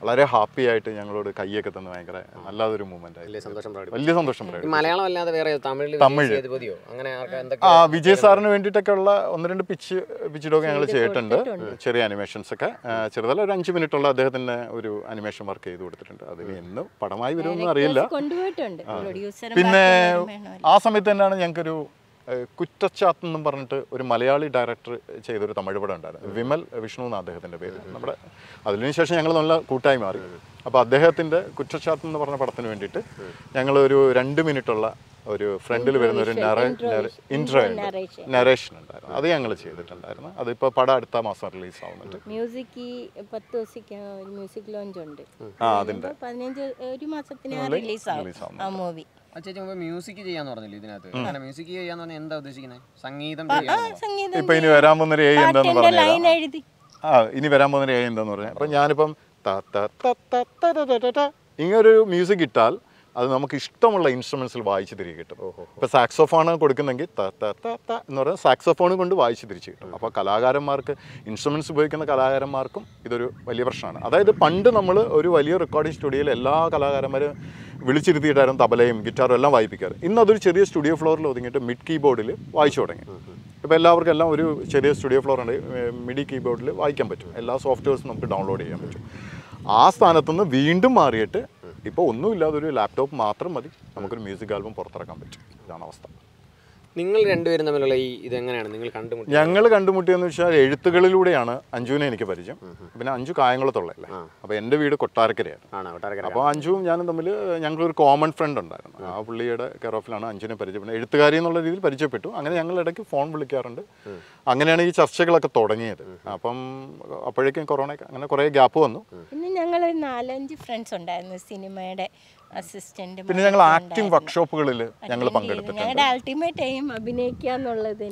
വളരെ ഹാപ്പി ആയിട്ട് ഞങ്ങളോട് കൈയൊക്കെ തന്നെ ഭയങ്കര നല്ലതൊരു മൂവ്മെന്റ് ആയിരുന്നു വലിയ സന്തോഷം മലയാളം അല്ലാതെ വേറെ തമിഴ് തമിഴ് ആ വിജയ് സാറിന് വേണ്ടിട്ടൊക്കെ ഉള്ള ഒന്ന് രണ്ട് പിച്ച് പിച്ചിടൊക്കെ ഞങ്ങൾ ചെയ്തിട്ടുണ്ട് ചെറിയ അനിമേഷൻസ് ഒക്കെ ചെറുതല്ല ഒരു അഞ്ച് മിനിറ്റ് ഉള്ള അദ്ദേഹത്തിന് ഒരു അനിമേഷൻ വർക്ക് ചെയ്ത് കൊടുത്തിട്ടുണ്ട് അതിന് എന്ന് പടമായി വരുമെന്ന് അറിയില്ല പിന്നെ ആ സമയത്ത് തന്നെയാണ് ഞങ്ങൾക്കൊരു കുറ്റച്ചാത്ത് എന്നും പറഞ്ഞിട്ട് ഒരു മലയാളി ഡയറക്ടർ ചെയ്തൊരു തമിഴ് പടം ഉണ്ടായിരുന്നു വിമൽ വിഷ്ണു എന്ന അദ്ദേഹത്തിൻ്റെ പേര് നമ്മുടെ അതിനുശേഷം ഞങ്ങൾ നല്ല കൂട്ടായി മാറി അപ്പോൾ അദ്ദേഹത്തിൻ്റെ കുറ്റച്ചാത്ത് എന്ന് പറഞ്ഞ പടത്തിന് വേണ്ടിയിട്ട് ഞങ്ങൾ ഒരു രണ്ട് മിനിറ്റുള്ള ഒരു ഫ്രണ്ടിൽ വരുന്ന ഒരു ഇൻട്രോ നറേഷൻ ഉണ്ടായിരുന്നു അത് ഞങ്ങൾ ചെയ്തിട്ടുണ്ടായിരുന്നു അതിപ്പോൾ പടം അടുത്ത മാസം റിലീസ് ആവുന്നുണ്ട് മ്യൂസിക് പത്ത് ദിവസത്തേക്ക് മ്യൂസിക് ലോഞ്ച് ഉണ്ട് ആ അതിൻ്റെ പതിനഞ്ച് ഒരു മാസത്തിന് റിലീസ് ആവും ആ മൂവി ചേച്ചി മുമ്പ് മ്യൂസിക് ചെയ്യാന്ന് പറഞ്ഞില്ലേ ഇതിനകത്ത് അങ്ങനെ മ്യൂസിക് ചെയ്യാന്ന് പറഞ്ഞാൽ എന്താ ഉദ്ദേശിക്കുന്നത് സംഗീതം ഇപ്പൊ ഇനി വരാൻ പോകുന്ന ഒരു ഏ എന്താന്ന് ആ ഇനി വരാൻ പോകുന്ന ഒരു ഏ എന്താന്ന് പറഞ്ഞു അപ്പൊ ഞാനിപ്പം ഇങ്ങനൊരു മ്യൂസിക് ഇട്ടാൽ അത് നമുക്ക് ഇഷ്ടമുള്ള ഇൻസ്ട്രുമെൻസിൽ വായിച്ച് തിരികെ കിട്ടും ഇപ്പോൾ സാക്സോഫോൺ കൊടുക്കുന്നെങ്കിൽ ത ത ത ത എന്ന് പറയുന്നത് സാക്സോഫോൺ കൊണ്ട് വായിച്ച് തിരിച്ച് കിട്ടും അപ്പോൾ കലാകാരന്മാർക്ക് ഇൻസ്ട്രുമെൻസ് ഉപയോഗിക്കുന്ന കലാകാരന്മാർക്കും ഇതൊരു വലിയ പ്രശ്നമാണ് അതായത് പണ്ട് നമ്മൾ ഒരു വലിയ റെക്കോർഡിംഗ് സ്റ്റുഡിയോയിൽ എല്ലാ കലാകാരന്മാരും വിളിച്ചിരുത്തിയിട്ടായിരുന്നു തബലയും ഗിറ്റാറും എല്ലാം വായിപ്പിക്കാറ് ഇന്ന് അതൊരു ചെറിയ സ്റ്റുഡിയോ ഫ്ലോറിൽ ഒതുങ്ങിയിട്ട് മിഡ് കീബോർഡിൽ വായിച്ചു തുടങ്ങി ഇപ്പോൾ എല്ലാവർക്കും എല്ലാം ഒരു ചെറിയ സ്റ്റുഡിയോ ഫ്ലോർ ഉണ്ട് മിഡി കീബോർഡിൽ വായിക്കാൻ പറ്റും എല്ലാ സോഫ്റ്റ്വെയർസും നമുക്ക് ഡൗൺലോഡ് ചെയ്യാൻ പറ്റും ആ സ്ഥാനത്തുനിന്ന് വീണ്ടും മാറിയിട്ട് ഇപ്പോൾ ഒന്നുമില്ലാതൊരു ലാപ്ടോപ്പ് മാത്രം മതി നമുക്കൊരു മ്യൂസിക് ആൽബം പുറത്തിറക്കാൻ പറ്റും ഇതാണ് അവസ്ഥ നിങ്ങൾ രണ്ടുപേരും തമ്മിലുള്ള ഈ ഇതെങ്ങനെയാണ് നിങ്ങൾ കണ്ടുമുട്ടി ഞങ്ങൾ കണ്ടുമുട്ടിയെന്ന് വെച്ചാൽ എഴുത്തുകളിലൂടെയാണ് അഞ്ജുവിനെ എനിക്ക് പരിചയം പിന്നെ അഞ്ചു കായംകുളത്തുള്ളല്ലേ അപ്പോൾ എൻ്റെ വീട് കൊട്ടാരക്കരയാണ് അപ്പോൾ അഞ്ജുവും ഞാനും തമ്മിൽ ഞങ്ങളൊരു കോമൺ ഫ്രണ്ട് ഉണ്ടായിരുന്നു ആ പുള്ളിയുടെ കെയർ ഓഫിലാണ് പരിചയം പിന്നെ എഴുത്തുകാരി എന്നുള്ള രീതിയിൽ പരിചയപ്പെട്ടു അങ്ങനെ ഞങ്ങൾ ഇടയ്ക്ക് ഫോൺ വിളിക്കാറുണ്ട് അങ്ങനെയാണ് ഈ ചർച്ചകളൊക്കെ തുടങ്ങിയത് അപ്പം അപ്പോഴേക്കും കൊറോണ അങ്ങനെ കുറേ ഗ്യാപ്പ് വന്നു ഞങ്ങൾ നാലഞ്ച് ഫ്രണ്ട്സ് ഉണ്ടായിരുന്നു സിനിമയുടെ അസിസ്റ്റന്റ് പിന്നെ ഞങ്ങൾ ആക്ടിംഗ് വർക്ക്ഷോപ്പുകളിൽ ഞങ്ങൾ പങ്കെടുത്തിട്ടുണ്ട് അൾട്ടിമേറ്റ് എയിം അഭിനയിക്കുക എന്നുള്ളത്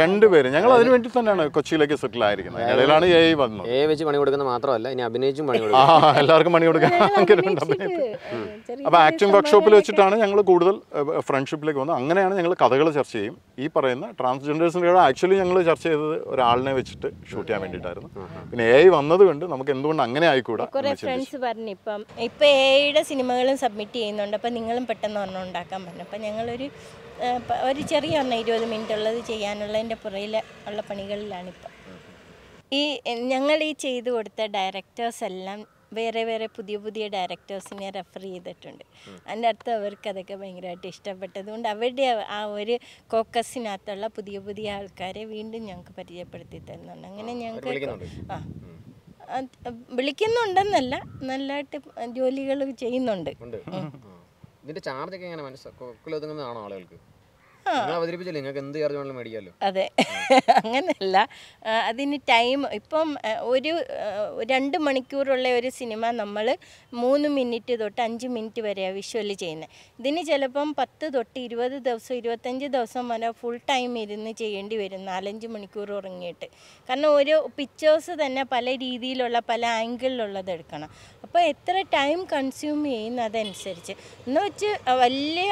രണ്ടുപേരും ഞങ്ങൾ അതിനു വേണ്ടി തന്നെയാണ് കൊച്ചിയിലേക്ക് സെറ്റിൽ ആയിരിക്കുന്നത് ഇടയിലാണ് എ വന്നത് എ വെച്ച് പണി കൊടുക്കുന്നത് മാത്രമല്ല ഇനി അഭിനയിച്ചും പണി കൊടുക്കും എല്ലാവർക്കും പണി കൊടുക്കാൻ അപ്പൊ ആക്ടിംഗ് വർക്ക്ഷോപ്പിൽ വെച്ചിട്ടാണ് ഞങ്ങൾ കൂടുതൽ ഫ്രണ്ട്ഷിപ്പിലേക്ക് വന്നത് അങ്ങനെയാണ് ഞങ്ങൾ കഥകൾ ചർച്ച ചെയ്യും ഈ പറയുന്ന ട്രാൻസ്ജെൻഡേഴ്സിൻ്റെ ആക്ച്വലി ഞങ്ങൾ ചർച്ച ചെയ്തത് ഒരാളിനെ വെച്ചിട്ട് ഷൂട്ട് ചെയ്യാൻ വേണ്ടിയിട്ടായിരുന്നു പിന്നെ എ വന്നതുകൊണ്ട് നമുക്ക് എന്തുകൊണ്ട് അങ്ങനെ ആയിക്കൂടാ ഫ്രണ്ട്സ് പറഞ്ഞു ഇപ്പം ഇപ്പൊ എയുടെ സിനിമകളും സബ്മിറ്റ് ചെയ്യുന്നുണ്ട് അപ്പോൾ നിങ്ങളും പെട്ടെന്ന് ഒരെണ്ണം ഉണ്ടാക്കാൻ പറഞ്ഞു അപ്പോൾ ഞങ്ങളൊരു ഒരു ചെറിയ ഒന്ന് ഇരുപത് മിനിറ്റ് ഉള്ളത് ചെയ്യാനുള്ളതിൻ്റെ പുറയിൽ ഉള്ള പണികളിലാണിപ്പോൾ ഈ ഞങ്ങൾ ഈ ചെയ്തു കൊടുത്ത ഡയറക്ടേഴ്സ് എല്ലാം വേറെ വേറെ പുതിയ പുതിയ ഡയറക്ടേഴ്സിനെ റെഫർ ചെയ്തിട്ടുണ്ട് അതിൻ്റെ അടുത്ത് അവർക്ക് അതൊക്കെ ഭയങ്കരമായിട്ട് ഇഷ്ടപ്പെട്ടതുകൊണ്ട് അവരുടെ ആ ഒരു കോക്കസിനകത്തുള്ള പുതിയ പുതിയ ആൾക്കാരെ വീണ്ടും ഞങ്ങൾക്ക് പരിചയപ്പെടുത്തി തരുന്നുണ്ട് അങ്ങനെ ഞങ്ങൾക്ക് ആ വിളിക്കുന്നുണ്ടെന്നല്ല നല്ലതായിട്ട് ജോലികൾ ചെയ്യുന്നുണ്ട് ഇതിന്റെ ചാർജ് ഒക്കെ എങ്ങനെ മനസ്സിലാക്കുന്നതാണോ ആളുകൾക്ക് അവതരിപ്പിച്ചില്ല നിങ്ങൾക്ക് എന്ത് ചാർജ് വേണമെങ്കിലും മേടിക്കാമല്ലോ അതെ അങ്ങനെയല്ല അതിന് ടൈം ഇപ്പം ഒരു രണ്ട് മണിക്കൂറുള്ള ഒരു സിനിമ നമ്മൾ മൂന്ന് മിനിറ്റ് തൊട്ട് അഞ്ച് മിനിറ്റ് വരെയാണ് വിഷ്വൽ ചെയ്യുന്നത് ഇതിന് ചിലപ്പം പത്ത് തൊട്ട് ഇരുപത് ദിവസം ഇരുപത്തഞ്ച് ദിവസം വരെ ഫുൾ ടൈം ഇരുന്ന് ചെയ്യേണ്ടി വരും നാലഞ്ച് മണിക്കൂർ ഉറങ്ങിയിട്ട് കാരണം ഒരു പിക്ചേഴ്സ് തന്നെ പല രീതിയിലുള്ള പല ആംഗിളിലുള്ളത് എടുക്കണം അപ്പോൾ എത്ര ടൈം കൺസ്യൂം ചെയ്യുന്നതനുസരിച്ച് എന്നുവെച്ച് വെച്ച് വലിയ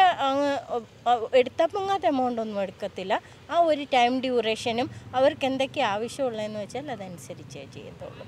എടുത്തപ്പോൾ അത് എമൗണ്ട് ഒന്നും എടുക്കത്തില്ല ആ ഒരു ടൈം ഡ്യൂറേഷനും അവർക്ക് എന്തൊക്കെ ആവശ്യമുള്ളതെന്ന് വെച്ചാൽ അതനുസരിച്ചേ ചെയ്യത്തുള്ളൂ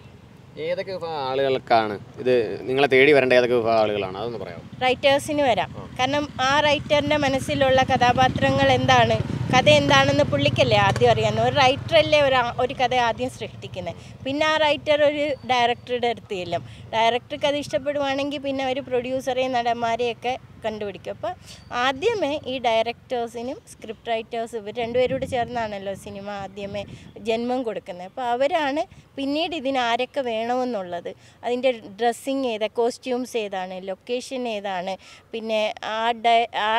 ഏതൊക്കെ ആളുകൾക്കാണ് ഇത് നിങ്ങളെ തേടി വരേണ്ട ഏതൊക്കെ ആളുകളാണ് അതൊന്ന് പറയാം റൈറ്റേഴ്സിന് വരാം കാരണം ആ റൈറ്ററിൻ്റെ മനസ്സിലുള്ള കഥാപാത്രങ്ങൾ എന്താണ് കഥ എന്താണെന്ന് പുള്ളിക്കല്ലേ ആദ്യം അറിയാവുന്നത് ഒരു റൈറ്ററല്ലേ ഒരു ഒരു കഥ ആദ്യം സൃഷ്ടിക്കുന്നത് പിന്നെ ആ റൈറ്റർ ഒരു ഡയറക്ടറുടെ അടുത്ത് ചെല്ലും ഡയറക്ടർക്ക് അത് ഇഷ്ടപ്പെടുവാണെങ്കിൽ പിന്നെ ഒരു പ്രൊഡ്യൂസറെയും നടന്മാരെയൊക്കെ കണ്ടുപിടിക്കും അപ്പോൾ ആദ്യമേ ഈ ഡയറക്ടേഴ്സിനും സ്ക്രിപ്റ്റ് റൈറ്റേഴ്സ് ഇവർ രണ്ടുപേരൂടെ ചേർന്നാണല്ലോ സിനിമ ആദ്യമേ ജന്മം കൊടുക്കുന്നത് അപ്പോൾ അവരാണ് പിന്നീട് ഇതിന് ആരൊക്കെ വേണമെന്നുള്ളത് അതിൻ്റെ ഡ്രസ്സിങ് ഏതാ കോസ്റ്റ്യൂംസ് ഏതാണ് ലൊക്കേഷൻ ഏതാണ് പിന്നെ ആ ആ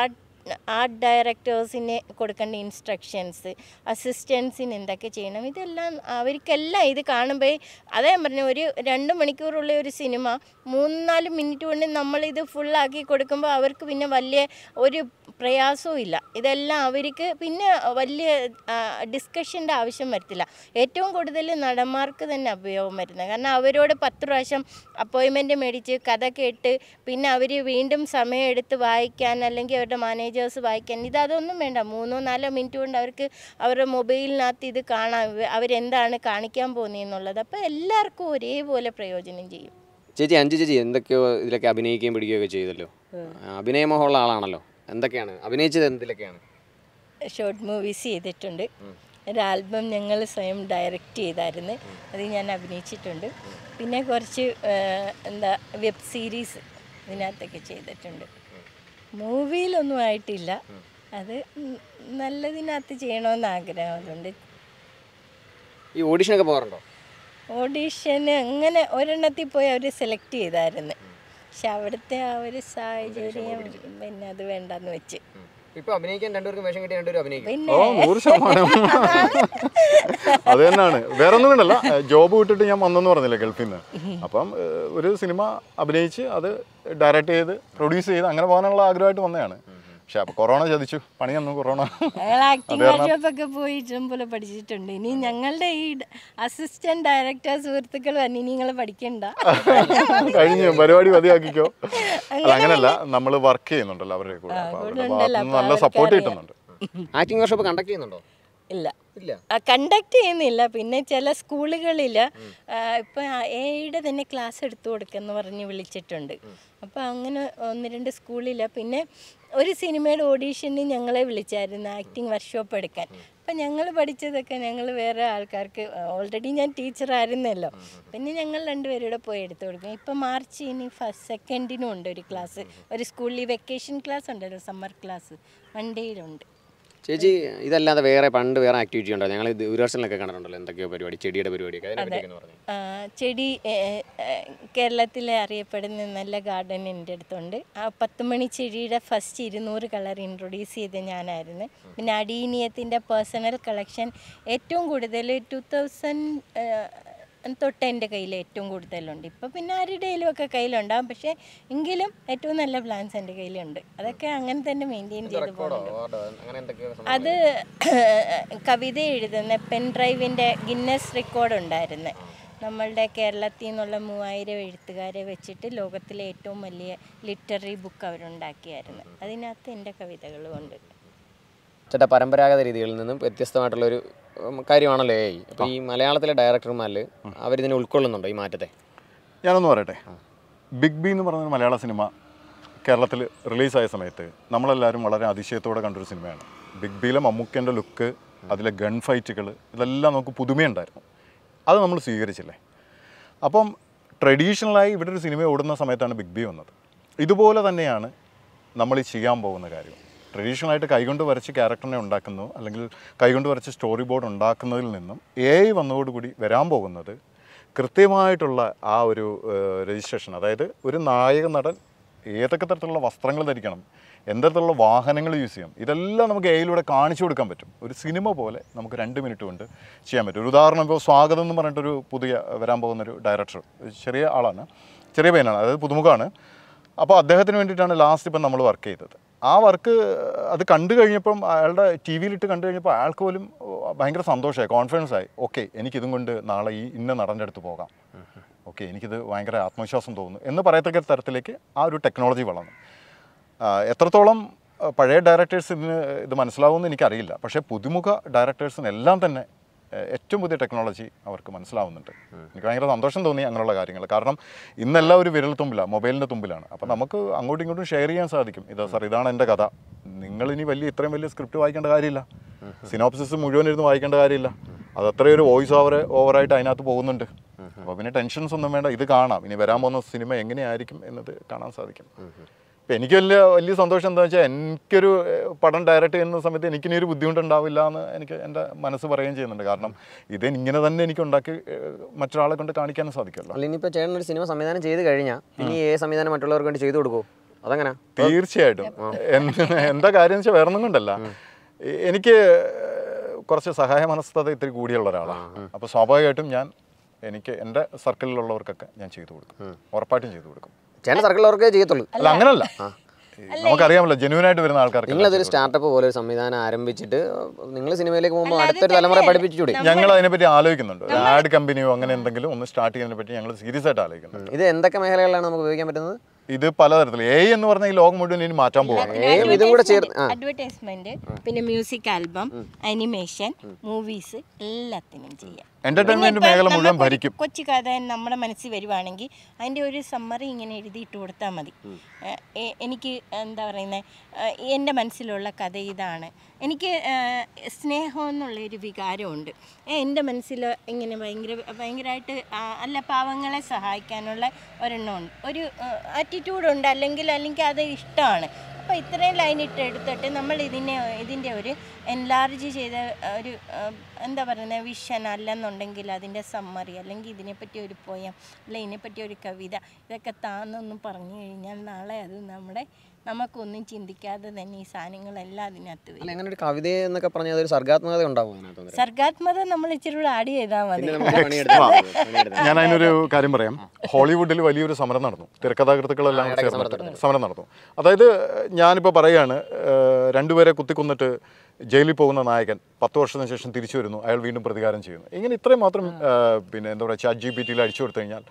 ആർട്ട് ഡയറക്ടേഴ്സിന് കൊടുക്കേണ്ട ഇൻസ്ട്രക്ഷൻസ് അസിസ്റ്റൻസിന് എന്തൊക്കെ ചെയ്യണം ഇതെല്ലാം അവർക്കെല്ലാം ഇത് കാണുമ്പോൾ അതേ പറഞ്ഞു ഒരു രണ്ട് മണിക്കൂറുള്ള ഒരു സിനിമ മൂന്ന് നാല് മിനിറ്റ് കൊണ്ട് നമ്മളിത് ഫുള്ളാക്കി കൊടുക്കുമ്പോൾ അവർക്ക് പിന്നെ വലിയ ഒരു പ്രയാസവും ഇല്ല ഇതെല്ലാം അവർക്ക് പിന്നെ വലിയ ഡിസ്കഷൻ്റെ ആവശ്യം വരത്തില്ല ഏറ്റവും കൂടുതൽ നടന്മാർക്ക് തന്നെ ഉപയോഗം വരുന്നത് കാരണം അവരോട് പത്ത് പ്രാവശ്യം അപ്പോയിൻമെൻറ്റ് മേടിച്ച് കഥ കേട്ട് പിന്നെ അവർ വീണ്ടും സമയമെടുത്ത് വായിക്കാൻ അല്ലെങ്കിൽ അവരുടെ മാനേജ് ടീനേജേഴ്സ് വായിക്കാൻ ഇത് അതൊന്നും വേണ്ട മൂന്നോ നാലോ മിനിറ്റ് കൊണ്ട് അവർക്ക് അവരുടെ മൊബൈലിനകത്ത് ഇത് കാണാൻ അവരെന്താണ് കാണിക്കാൻ പോകുന്നതെന്നുള്ളത് അപ്പോൾ എല്ലാവർക്കും ഒരേപോലെ പ്രയോജനം ചെയ്യും ചേച്ചി അഞ്ചു ചേച്ചി എന്തൊക്കെയോ ഇതിലൊക്കെ അഭിനയിക്കുകയും പിടിക്കുകയൊക്കെ ചെയ്തല്ലോ അഭിനയമോഹമുള്ള ആളാണല്ലോ എന്തൊക്കെയാണ് അഭിനയിച്ചത് എന്തിലൊക്കെയാണ് ഷോർട്ട് മൂവീസ് ചെയ്തിട്ടുണ്ട് ഒരു ആൽബം ഞങ്ങൾ സ്വയം ഡയറക്റ്റ് ചെയ്തായിരുന്നു അത് ഞാൻ അഭിനയിച്ചിട്ടുണ്ട് പിന്നെ കുറച്ച് എന്താ വെബ് സീരീസ് ഇതിനകത്തൊക്കെ ചെയ്തിട്ടുണ്ട് മൂവിയിലൊന്നും ആയിട്ടില്ല അത് നല്ലതിനകത്ത് ചെയ്യണമെന്ന് ആഗ്രഹം ഈ ഓഡീഷനൊക്കെ പോകാറുണ്ടോ ഓഡീഷന് അങ്ങനെ ഒരെണ്ണത്തിൽ പോയി അവർ സെലക്ട് ചെയ്തായിരുന്നു പക്ഷെ അവിടുത്തെ ആ ഒരു സാഹചര്യം പിന്നെ അത് വേണ്ടെന്ന് വെച്ച് ഇപ്പൊ അഭിനയിക്കാൻ രണ്ടുപേർക്കും വേഷം കിട്ടി രണ്ടുപേരും അഭിനയിക്കും ഓ നൂറ് ശതമാനം അത് തന്നെയാണ് ജോബ് വിട്ടിട്ട് ഞാൻ വന്നെന്ന് പറഞ്ഞില്ലേ ഗൾഫിന്ന് അപ്പം ഒരു സിനിമ അഭിനയിച്ച് അത് ഡയറക്റ്റ് ചെയ്ത് പ്രൊഡ്യൂസ് ചെയ്ത് അങ്ങനെ പോകാനുള്ള ആഗ്രഹമായിട്ട് വന്നതാണ് പക്ഷെ അപ്പൊ കൊറോണ ചതിച്ചു പണി തന്നു കൊറോണ ഒക്കെ പോയി ഇഷ്ടംപോലെ പഠിച്ചിട്ടുണ്ട് ഇനി ഞങ്ങളുടെ ഈ അസിസ്റ്റന്റ് ഡയറക്ടർ സുഹൃത്തുക്കൾ തന്നെ ഇനി നിങ്ങൾ പഠിക്കണ്ട കഴിഞ്ഞു പരിപാടി മതിയാക്കിക്കോ അല്ല അങ്ങനല്ല നമ്മൾ വർക്ക് ചെയ്യുന്നുണ്ടല്ലോ അവരുടെ കൂടെ നല്ല സപ്പോർട്ട് കിട്ടുന്നുണ്ട് ആക്ടിംഗ് വർക്ക്ഷോപ്പ് കണ്ടക്ട് ചെയ്യുന്നുണ്ടോ ഇല്ല കണ്ടക്ട് ചെയ്യുന്നില്ല പിന്നെ ചില സ്കൂളുകളിൽ ഇപ്പൊ എയുടെ തന്നെ ക്ലാസ് എടുത്തു കൊടുക്കുമെന്ന് പറഞ്ഞ് വിളിച്ചിട്ടുണ്ട് അപ്പോൾ അങ്ങനെ ഒന്ന് രണ്ട് സ്കൂളില്ല പിന്നെ ഒരു സിനിമയുടെ ഓഡീഷന് ഞങ്ങളെ വിളിച്ചായിരുന്നു ആക്ടിങ് വർക്ക്ഷോപ്പ് എടുക്കാൻ അപ്പൊ ഞങ്ങൾ പഠിച്ചതൊക്കെ ഞങ്ങൾ വേറെ ആൾക്കാർക്ക് ഓൾറെഡി ഞാൻ ടീച്ചർ ആയിരുന്നല്ലോ പിന്നെ ഞങ്ങൾ രണ്ടുപേരൂടെ പോയി എടുത്തു കൊടുക്കും ഇപ്പൊ മാർച്ച് ഇനി ഫസ്റ്റ് സെക്കൻഡിനും ഉണ്ട് ഒരു ക്ലാസ് ഒരു സ്കൂളിൽ വെക്കേഷൻ ക്ലാസ് ഉണ്ടല്ലോ സമ്മർ ക്ലാസ് വൺ ഡേയിലുണ്ട് ചേച്ചി ഇതല്ലാതെ വേറെ പണ്ട് വേറെ ആക്ടിവിറ്റി ഉണ്ടോ ഞങ്ങൾ ദൂരദർശനിലൊക്കെ കണ്ടിട്ടുണ്ടല്ലോ എന്തൊക്കെയോ പരിപാടി ചെടിയുടെ പരിപാടി ചെടി കേരളത്തിലെ അറിയപ്പെടുന്ന നല്ല ഗാർഡൻ എൻ്റെ അടുത്തുണ്ട് ആ പത്തുമണി മണി ചെടിയുടെ ഫസ്റ്റ് ഇരുന്നൂറ് കളർ ഇൻട്രൊഡ്യൂസ് ചെയ്ത് ഞാനായിരുന്നു പിന്നെ അടീനിയത്തിൻ്റെ പേഴ്സണൽ കളക്ഷൻ ഏറ്റവും കൂടുതൽ ടു തൗസൻഡ് തൊട്ട് എൻ്റെ കയ്യിൽ ഏറ്റവും കൂടുതലുണ്ട് ഇപ്പോൾ പിന്നെ ആരുടെയിലും ഒക്കെ കയ്യിലുണ്ടാകും പക്ഷേ എങ്കിലും ഏറ്റവും നല്ല പ്ലാൻസ് എൻ്റെ കയ്യിലുണ്ട് അതൊക്കെ അങ്ങനെ തന്നെ മെയിൻറ്റെയിൻ ചെയ്ത് പോകുന്നുണ്ട് അത് കവിത എഴുതുന്ന പെൻ ഡ്രൈവിൻ്റെ ഗിന്നസ് റെക്കോർഡ് ഉണ്ടായിരുന്നു നമ്മളുടെ കേരളത്തിൽ നിന്നുള്ള മൂവായിരം എഴുത്തുകാരെ വെച്ചിട്ട് ലോകത്തിലെ ഏറ്റവും വലിയ ലിറ്റററി ബുക്ക് അവരുണ്ടാക്കിയായിരുന്നു അതിനകത്ത് എൻ്റെ കവിതകളുമുണ്ട് ചേട്ടാ പരമ്പരാഗത രീതികളിൽ നിന്നും ഒരു കാര്യമാണല്ലോ എ ഐ അപ്പോൾ ഈ മലയാളത്തിലെ ഡയറക്ടർമാരിൽ അവരിതിനെ ഉൾക്കൊള്ളുന്നുണ്ടോ ഈ മാറ്റത്തെ ഞാനൊന്ന് പറയട്ടെ ബിഗ് ബി എന്ന് പറഞ്ഞൊരു മലയാള സിനിമ കേരളത്തിൽ റിലീസായ സമയത്ത് നമ്മളെല്ലാവരും വളരെ അതിശയത്തോടെ കണ്ടൊരു സിനിമയാണ് ബിഗ് ബിയിലെ മമ്മൂക്കേൻ്റെ ലുക്ക് അതിലെ ഗൺ ഫൈറ്റുകൾ ഇതെല്ലാം നമുക്ക് പുതുമയുണ്ടായിരുന്നു അത് നമ്മൾ സ്വീകരിച്ചില്ലേ അപ്പം ട്രഡീഷണലായി ഇവിടെ ഒരു സിനിമ ഓടുന്ന സമയത്താണ് ബിഗ് ബി വന്നത് ഇതുപോലെ തന്നെയാണ് നമ്മൾ ചെയ്യാൻ പോകുന്ന കാര്യം ട്രഡീഷണൽ ആയിട്ട് കൈകൊണ്ട് വരച്ച് ക്യാരക്ടറിനെ ഉണ്ടാക്കുന്നു അല്ലെങ്കിൽ കൈകൊണ്ട് വരച്ച് സ്റ്റോറി ബോർഡ് ഉണ്ടാക്കുന്നതിൽ നിന്നും എ ഐ വന്നതോടുകൂടി വരാൻ പോകുന്നത് കൃത്യമായിട്ടുള്ള ആ ഒരു രജിസ്ട്രേഷൻ അതായത് ഒരു നായക നടൻ ഏതൊക്കെ തരത്തിലുള്ള വസ്ത്രങ്ങൾ ധരിക്കണം എന്തരത്തിലുള്ള വാഹനങ്ങൾ യൂസ് ചെയ്യണം ഇതെല്ലാം നമുക്ക് എയിലൂടെ കാണിച്ചു കൊടുക്കാൻ പറ്റും ഒരു സിനിമ പോലെ നമുക്ക് രണ്ട് മിനിറ്റ് കൊണ്ട് ചെയ്യാൻ പറ്റും ഒരു ഉദാഹരണം ഇപ്പോൾ സ്വാഗതം എന്ന് പറഞ്ഞിട്ടൊരു പുതിയ വരാൻ പോകുന്നൊരു ഡയറക്ടർ ചെറിയ ആളാണ് ചെറിയ പയ്യനാണ് അതായത് പുതുമുഖമാണ് അപ്പോൾ അദ്ദേഹത്തിന് വേണ്ടിയിട്ടാണ് ലാസ്റ്റ് ഇപ്പം നമ്മൾ വർക്ക് ചെയ്തത് ആ വർക്ക് അത് കണ്ടു കഴിഞ്ഞപ്പം അയാളുടെ ടി വിയിലിട്ട് കണ്ടു കഴിഞ്ഞപ്പോൾ അയാൾക്ക് പോലും ഭയങ്കര സന്തോഷമായി കോൺഫിഡൻസ് ആയി ഓക്കെ എനിക്കിതും കൊണ്ട് നാളെ ഈ ഇന്ന നടൻ്റെ അടുത്ത് പോകാം ഓക്കെ എനിക്കിത് ഭയങ്കര ആത്മവിശ്വാസം തോന്നുന്നു എന്ന് പറയത്തക്ക തരത്തിലേക്ക് ആ ഒരു ടെക്നോളജി വളർന്നു എത്രത്തോളം പഴയ ഡയറക്ടേഴ്സ് ഇതിന് ഇത് മനസ്സിലാവുമെന്ന് എനിക്കറിയില്ല പക്ഷേ പുതുമുഖ ഡയറക്ടേഴ്സിനെല്ലാം തന്നെ ഏറ്റവും പുതിയ ടെക്നോളജി അവർക്ക് മനസ്സിലാവുന്നുണ്ട് എനിക്ക് ഭയങ്കര സന്തോഷം തോന്നി അങ്ങനെയുള്ള കാര്യങ്ങൾ കാരണം ഇന്നെല്ലാം ഒരു വിരൽ തുമ്പിലാണ് മൊബൈലിൻ്റെ തുമ്പിലാണ് അപ്പം നമുക്ക് അങ്ങോട്ടും ഇങ്ങോട്ടും ഷെയർ ചെയ്യാൻ സാധിക്കും ഇതാ സാർ ഇതാണ് എൻ്റെ കഥ നിങ്ങൾ ഇനി വലിയ ഇത്രയും വലിയ സ്ക്രിപ്റ്റ് വായിക്കേണ്ട കാര്യമില്ല സിനോപ്സിസ് മുഴുവൻ ഇരുന്ന് വായിക്കേണ്ട കാര്യമില്ല അത് അത്രയും ഒരു വോയിസ് ഓവർ ഓവറായിട്ട് അതിനകത്ത് പോകുന്നുണ്ട് അപ്പോൾ പിന്നെ ടെൻഷൻസ് ഒന്നും വേണ്ട ഇത് കാണാം ഇനി വരാൻ പോകുന്ന സിനിമ എങ്ങനെയായിരിക്കും എന്നത് കാണാൻ സാധിക്കും ഇപ്പം എനിക്ക് വലിയ വലിയ സന്തോഷം എന്താ വെച്ചാൽ എനിക്കൊരു പടം ഡയറക്റ്റ് ചെയ്യുന്ന സമയത്ത് ഒരു ബുദ്ധിമുട്ടുണ്ടാവില്ല എന്ന് എനിക്ക് എൻ്റെ മനസ്സ് പറയുകയും ചെയ്യുന്നുണ്ട് കാരണം ഇത് ഇങ്ങനെ തന്നെ എനിക്ക് ഉണ്ടാക്കി മറ്റൊരാളെ കൊണ്ട് കാണിക്കാനും സാധിക്കുമല്ലോ അല്ല ഇനിയിപ്പോൾ ചേട്ടൻ ഒരു സിനിമ സംവിധാനം ചെയ്ത് കഴിഞ്ഞാൽ ഇനി ഏ സംവിധാനം മറ്റുള്ളവർക്ക് വേണ്ടി ചെയ്തു കൊടുക്കുമോ അതങ്ങനെ തീർച്ചയായിട്ടും എന്താ കാര്യം വെച്ചാൽ വേറെ ഒന്നും കൊണ്ടല്ല എനിക്ക് കുറച്ച് സഹായ മനസ്സത ഇത്തിരി കൂടിയുള്ള ഒരാളാണ് അപ്പോൾ സ്വാഭാവികമായിട്ടും ഞാൻ എനിക്ക് എൻ്റെ സർക്കിളിലുള്ളവർക്കൊക്കെ ഞാൻ ചെയ്തു കൊടുക്കും ഉറപ്പായിട്ടും ചെയ്തു കൊടുക്കും ചേട്ടൻ സർക്കിളുള്ളവർക്ക് ചെയ്യത്തുള്ളൂ അല്ല അങ്ങനല്ല നമുക്കറിയാമല്ലോ ജെനുവൻ ആയിട്ട് വരുന്ന ആൾക്കാർക്ക് നിങ്ങളതൊരു സ്റ്റാർട്ടപ്പ് പോലെ ഒരു സംവിധാനം ആരംഭിച്ചിട്ട് നിങ്ങൾ സിനിമയിലേക്ക് പോകുമ്പോൾ അടുത്തൊരു തലമുറ പഠിപ്പിച്ചുകൂടി ഞങ്ങൾ അതിനെപ്പറ്റി ആലോചിക്കുന്നുണ്ട് ആഡ് കമ്പനിയോ അങ്ങനെ എന്തെങ്കിലും ഒന്ന് സ്റ്റാർട്ട് ചെയ്യുന്നതിനെ പറ്റി ഞങ്ങൾ സീരിയസ് ആയിട്ട് ആലോചിക്കുന്നുണ്ട് ഇത് എന്തൊക്കെ മേഖലകളിലാണ് നമുക്ക് ഉപയോഗിക്കാൻ പറ്റുന്നത് ഇത് പലതരത്തിൽ എ എന്ന് പറഞ്ഞ ഈ ലോകം മുഴുവൻ ഇനി മാറ്റാൻ പോവാണ് പിന്നെ മ്യൂസിക് ആൽബം അനിമേഷൻ മൂവീസ് എല്ലാത്തിനും ചെയ്യാം എന്റർടൈൻമെന്റ് മേഖല മുഴുവൻ ഭരിക്കും കൊച്ചു കഥ നമ്മുടെ മനസ്സിൽ വരുവാണെങ്കിൽ അതിന്റെ ഒരു സമ്മറി ഇങ്ങനെ എഴുതിയിട്ട് കൊടുത്താൽ മതി എനിക്ക് എന്താ പറയുന്നത് എൻ്റെ മനസ്സിലുള്ള കഥ ഇതാണ് എനിക്ക് സ്നേഹം എന്നുള്ള ഒരു വികാരമുണ്ട് എൻ്റെ മനസ്സിൽ ഇങ്ങനെ ഭയങ്കര ഭയങ്കരമായിട്ട് അല്ല പാവങ്ങളെ സഹായിക്കാനുള്ള ഒരെണ്ണമുണ്ട് ഒരു ആറ്റിറ്റ്യൂഡ് ഉണ്ട് അല്ലെങ്കിൽ അല്ലെങ്കിൽ അത് ഇഷ്ടമാണ് അപ്പോൾ ഇത്രയും ലൈൻ ഇട്ട് എടുത്തിട്ട് നമ്മൾ ഇതിനെ ഇതിൻ്റെ ഒരു എൻലാർജ് ചെയ്ത ഒരു എന്താ പറയുന്നത് വിഷൻ അല്ലെന്നുണ്ടെങ്കിൽ അതിൻ്റെ സമ്മറി അല്ലെങ്കിൽ ഇതിനെപ്പറ്റി ഒരു പോയം അല്ലെങ്കിൽ ഇതിനെപ്പറ്റി ഒരു കവിത ഇതൊക്കെ താന്നൊന്ന് പറഞ്ഞു കഴിഞ്ഞാൽ നാളെ അത് നമ്മുടെ നമുക്കൊന്നും ചിന്തിക്കാതെ തന്നെ ഈ സാധനങ്ങളെല്ലാം അതിനകത്ത് വരും ഒരു കവിത എന്നൊക്കെ പറഞ്ഞാൽ അതൊരു സർഗാത്മകത ഉണ്ടാവും സർഗാത്മകത നമ്മൾ ഇച്ചിരി ആഡ് ചെയ്താൽ മതി ഞാൻ അതിനൊരു കാര്യം പറയാം ഹോളിവുഡിൽ വലിയൊരു സമരം നടന്നു തിരക്കഥാകൃത്തുക്കളെല്ലാം സമരം നടന്നു അതായത് ഞാനിപ്പോൾ പറയുകയാണ് രണ്ടുപേരെ കുത്തിക്കൊന്നിട്ട് ജയിലിൽ പോകുന്ന നായകൻ പത്ത് വർഷത്തിന് ശേഷം തിരിച്ചു വരുന്നു അയാൾ വീണ്ടും പ്രതികാരം ചെയ്യുന്നു ഇങ്ങനെ ഇത്രയും മാത്രം പിന്നെ എന്താ പറയുക ചാറ്റ് ജി പി ടിയിൽ അടിച്ചു കൊടുത്തു കഴിഞ്ഞാൽ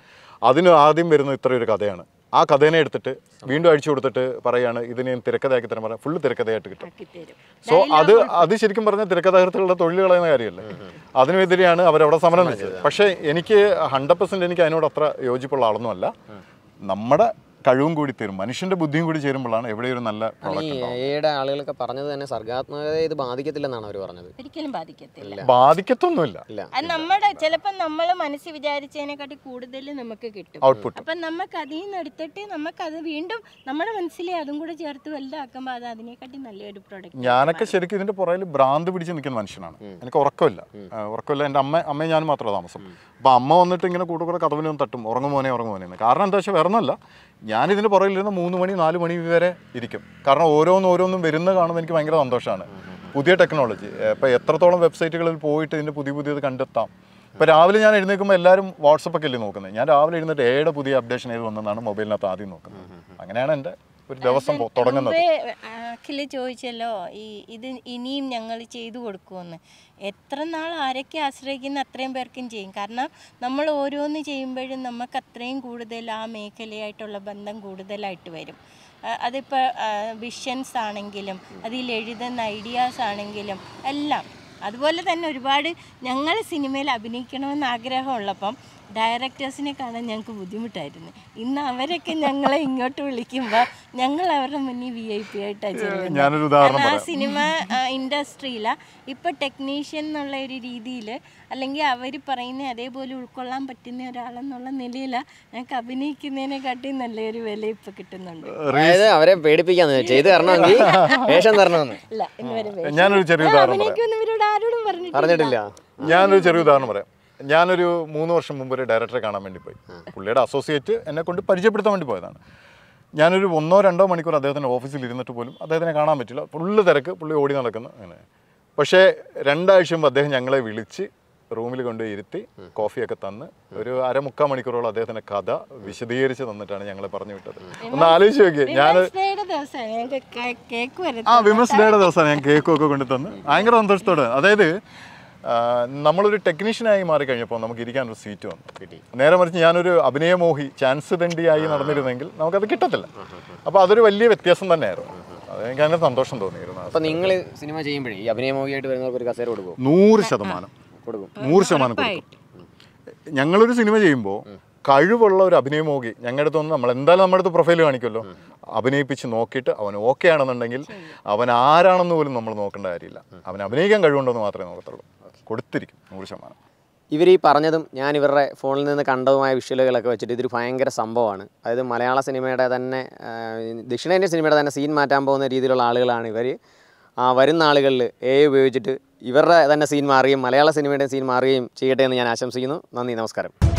അതിന് ആദ്യം വരുന്ന ഇത്രയൊരു കഥയാണ് ആ കഥേനെ എടുത്തിട്ട് വീണ്ടും അഴിച്ചു കൊടുത്തിട്ട് പറയാണ് ഇതിനെ തിരക്കഥയാക്കി തരാൻ പറയാം ഫുള്ള് തിരക്കഥയായിട്ട് കിട്ടും സോ അത് അത് ശരിക്കും പറഞ്ഞാൽ തിരക്കഥാകൃത്തുകളുടെ തൊഴിൽ കളയുന്ന കാര്യമല്ലേ അതിനെതിരെയാണ് അവരവിടെ സമരം വെച്ചത് പക്ഷേ എനിക്ക് ഹൺഡ്രഡ് പെർസെൻറ്റ് എനിക്ക് അതിനോട് അത്ര യോജിപ്പുള്ള ആളൊന്നുമല്ല നമ്മുടെ കഴിവും കൂടി തരും മനുഷ്യന്റെ ബുദ്ധിയും കൂടി ചേരുമ്പോഴാണ് എവിടെ ഒരു നല്ല എയുടെ ആളുകളൊക്കെ പറഞ്ഞത് തന്നെ സർഗാത്മകത ഇത് ബാധിക്കത്തില്ലെന്നാണ് അവർ പറഞ്ഞത് ഒരിക്കലും ബാധിക്കത്തില്ല ബാധിക്കത്തൊന്നുമില്ല നമ്മുടെ ചിലപ്പോ നമ്മൾ മനസ്സിൽ വിചാരിച്ചതിനെക്കാട്ടി കൂടുതൽ നമുക്ക് കിട്ടും അപ്പൊ നമുക്ക് അതിൽ നിന്ന് എടുത്തിട്ട് നമുക്ക് അത് വീണ്ടും നമ്മുടെ മനസ്സിലെ അതും കൂടെ ചേർത്ത് വലുതാക്കുമ്പോ അത് അതിനെക്കാട്ടി നല്ലൊരു പ്രോഡക്റ്റ് ഞാനൊക്കെ ശരിക്കും ഇതിന്റെ പുറകിൽ ഭ്രാന്ത് പിടിച്ച് നിൽക്കുന്ന മനുഷ്യനാണ് എനിക്ക് ഉറക്കമില്ല ഉറക്കമില്ല എന്റെ അമ്മ അമ്മയും ഞാനും മാത്രമേ താമസം അപ്പൊ അമ്മ വന്നിട്ട് ഇങ്ങനെ കൂട്ടുകൂടെ കഥവിനൊന്നും തട്ടും ഉറങ്ങുമോനെ ഉറങ്ങുമോനെ കാരണം എന്താ വെച്ചാൽ വേറെ ഞാനിതിന് പുറകിലിരുന്ന് മൂന്ന് മണി നാല് മണി വരെ ഇരിക്കും കാരണം ഓരോന്നും ഓരോന്നും വരുന്ന കാണുമ്പോൾ എനിക്ക് ഭയങ്കര സന്തോഷമാണ് പുതിയ ടെക്നോളജി ഇപ്പോൾ എത്രത്തോളം വെബ്സൈറ്റുകളിൽ പോയിട്ട് ഇതിൻ്റെ പുതിയ പുതിയത് കണ്ടെത്താം ഇപ്പോൾ രാവിലെ ഞാൻ എഴുന്നേൽക്കുമ്പോൾ എല്ലാവരും വാട്സപ്പൊക്കെ അല്ലേ നോക്കുന്നത് ഞാൻ രാവിലെ എഴുന്നേറ്റ് ഏടെ പുതിയ അപ്ഡേഷൻ ഏത് വന്നതാണ് മൊബൈലിനകത്ത് ആദ്യം നോക്കുന്നത് അങ്ങനെയാണ് എൻ്റെ ഒരു ദിവസം തുടങ്ങുന്നത് അഖിൽ ചോദിച്ചല്ലോ ഈ ഇത് ഇനിയും ഞങ്ങൾ ചെയ്തു കൊടുക്കുമെന്ന് എത്ര നാൾ ആരൊക്കെ ആശ്രയിക്കുന്ന അത്രയും പേർക്കും ചെയ്യും കാരണം നമ്മൾ ഓരോന്ന് ചെയ്യുമ്പോഴും നമുക്ക് അത്രയും കൂടുതൽ ആ മേഖലയായിട്ടുള്ള ബന്ധം കൂടുതലായിട്ട് വരും അതിപ്പോൾ വിഷൻസ് ആണെങ്കിലും അതിൽ എഴുതുന്ന ഐഡിയാസ് ആണെങ്കിലും എല്ലാം അതുപോലെ തന്നെ ഒരുപാട് ഞങ്ങൾ സിനിമയിൽ അഭിനയിക്കണമെന്ന് ആഗ്രഹമുള്ളപ്പം ഡയറക്ടേഴ്സിനെ കാണാൻ ഞങ്ങൾക്ക് ബുദ്ധിമുട്ടായിരുന്നു ഇന്ന് അവരൊക്കെ ഞങ്ങളെ ഇങ്ങോട്ട് വിളിക്കുമ്പോൾ ഞങ്ങൾ അവരുടെ മുന്നിൽ വി ഐ പി ആയിട്ടാണ് ആ സിനിമ ഇൻഡസ്ട്രിയിലാണ് ഇപ്പോൾ ടെക്നീഷ്യൻ എന്നുള്ള ഒരു രീതിയിൽ അല്ലെങ്കിൽ അവർ പറയുന്ന അതേപോലെ ഉൾക്കൊള്ളാൻ പറ്റുന്ന ഒരാളെന്നുള്ള നിലയിലാണ് ഞങ്ങൾക്ക് അഭിനയിക്കുന്നതിനെക്കാട്ടി നല്ലൊരു വില ഇപ്പോൾ കിട്ടുന്നുണ്ട് അതായത് അവരെ പേടിപ്പിക്കാന്ന് ചെയ്ത് തരണമെങ്കിൽ ഇല്ല ഞാനൊരു ചെറിയ ഉദാഹരണം പറയാം പറഞ്ഞിട്ടില്ല ഞാനൊരു ചെറിയ ഉദാഹരണം പറയാം ഞാനൊരു മൂന്ന് വർഷം മുമ്പ് ഒരു ഡയറക്ടറെ കാണാൻ വേണ്ടി പോയി പുള്ളിയുടെ അസോസിയേറ്റ് എന്നെ കൊണ്ട് പരിചയപ്പെടുത്താൻ വേണ്ടി പോയതാണ് ഞാനൊരു ഒന്നോ രണ്ടോ മണിക്കൂർ അദ്ദേഹത്തിൻ്റെ ഓഫീസിൽ ഇരുന്നിട്ട് പോലും അദ്ദേഹത്തിനെ കാണാൻ പറ്റില്ല ഫുള്ള് തിരക്ക് പുള്ളി ഓടി നടക്കുന്നു അങ്ങനെ പക്ഷേ രണ്ടാഴ്ച മുമ്പ് അദ്ദേഹം ഞങ്ങളെ വിളിച്ച് റൂമിൽ കൊണ്ടുപോയി ഇരുത്തി കോഫിയൊക്കെ തന്ന് ഒരു അരമുക്കാൽ മണിക്കൂറോളം അദ്ദേഹത്തിന്റെ കഥ വിശദീകരിച്ച് തന്നിട്ടാണ് ഞങ്ങളെ പറഞ്ഞു വിട്ടത് ഒന്ന് ആലോചിച്ച് നോക്കിയത് ഞാൻ ആ വിമൻസ് ഡേയുടെ ദിവസമാണ് ഞാൻ കേക്കും ഒക്കെ കൊണ്ടു തന്ന് ഭയങ്കര സന്തോഷത്തോടെ അതായത് നമ്മളൊരു ടെക്നീഷ്യനായി മാറിക്കഴിഞ്ഞപ്പോൾ നമുക്ക് ഇരിക്കാൻ ഒരു സീറ്റ് വന്നു കിട്ടി നേരെ മറിച്ച് ഞാനൊരു അഭിനയമോഹി ചാൻസ് തണ്ടിയായി നടന്നിരുന്നെങ്കിൽ നമുക്കത് കിട്ടത്തില്ല അപ്പോൾ അതൊരു വലിയ വ്യത്യാസം തന്നെയായിരുന്നു അതെനിക്ക് അതിൻ്റെ സന്തോഷം തോന്നിയിരുന്നു അപ്പോൾ നിങ്ങൾ സിനിമ ചെയ്യുമ്പോഴേ ഈ അഭിനയമോഹിയായിട്ട് വരുന്നവർക്ക് ഒരു കസേര കൊടുക്കും നൂറ് ശതമാനം കൊടുക്കും നൂറ് ശതമാനം കൊടുക്കും ഞങ്ങളൊരു സിനിമ ചെയ്യുമ്പോൾ കഴിവുള്ള ഒരു അഭിനയമോഹി ഞങ്ങളുടെ അടുത്ത് നമ്മൾ എന്തായാലും നമ്മുടെ അടുത്ത് പ്രൊഫൈൽ കാണിക്കുമല്ലോ അഭിനയിപ്പിച്ച് നോക്കിയിട്ട് അവൻ ഓക്കെ ആണെന്നുണ്ടെങ്കിൽ അവൻ ആരാണെന്ന് പോലും നമ്മൾ നോക്കേണ്ട കാര്യമില്ല അവൻ അഭിനയിക്കാൻ കഴിവുണ്ടെന്ന് മാത്രമേ നോക്കത്തുള്ളൂ കൊടുത്തിരിക്കും നൂറ് ശതമാനം ഇവർ ഈ പറഞ്ഞതും ഞാൻ ഇവരുടെ ഫോണിൽ നിന്ന് കണ്ടതുമായ വിഷ്വലുകളൊക്കെ വെച്ചിട്ട് ഇതൊരു ഭയങ്കര സംഭവമാണ് അതായത് മലയാള സിനിമയുടെ തന്നെ ദക്ഷിണേന്ത്യൻ സിനിമയുടെ തന്നെ സീൻ മാറ്റാൻ പോകുന്ന രീതിയിലുള്ള ആളുകളാണ് ഇവർ ആ വരുന്ന ആളുകളിൽ എ ഉപയോഗിച്ചിട്ട് ഇവരുടെ തന്നെ സീൻ മാറുകയും മലയാള സിനിമയുടെ സീൻ മാറുകയും ചെയ്യട്ടെ എന്ന് ഞാൻ ആശംസിക്കുന്നു നന്ദി നമസ്കാരം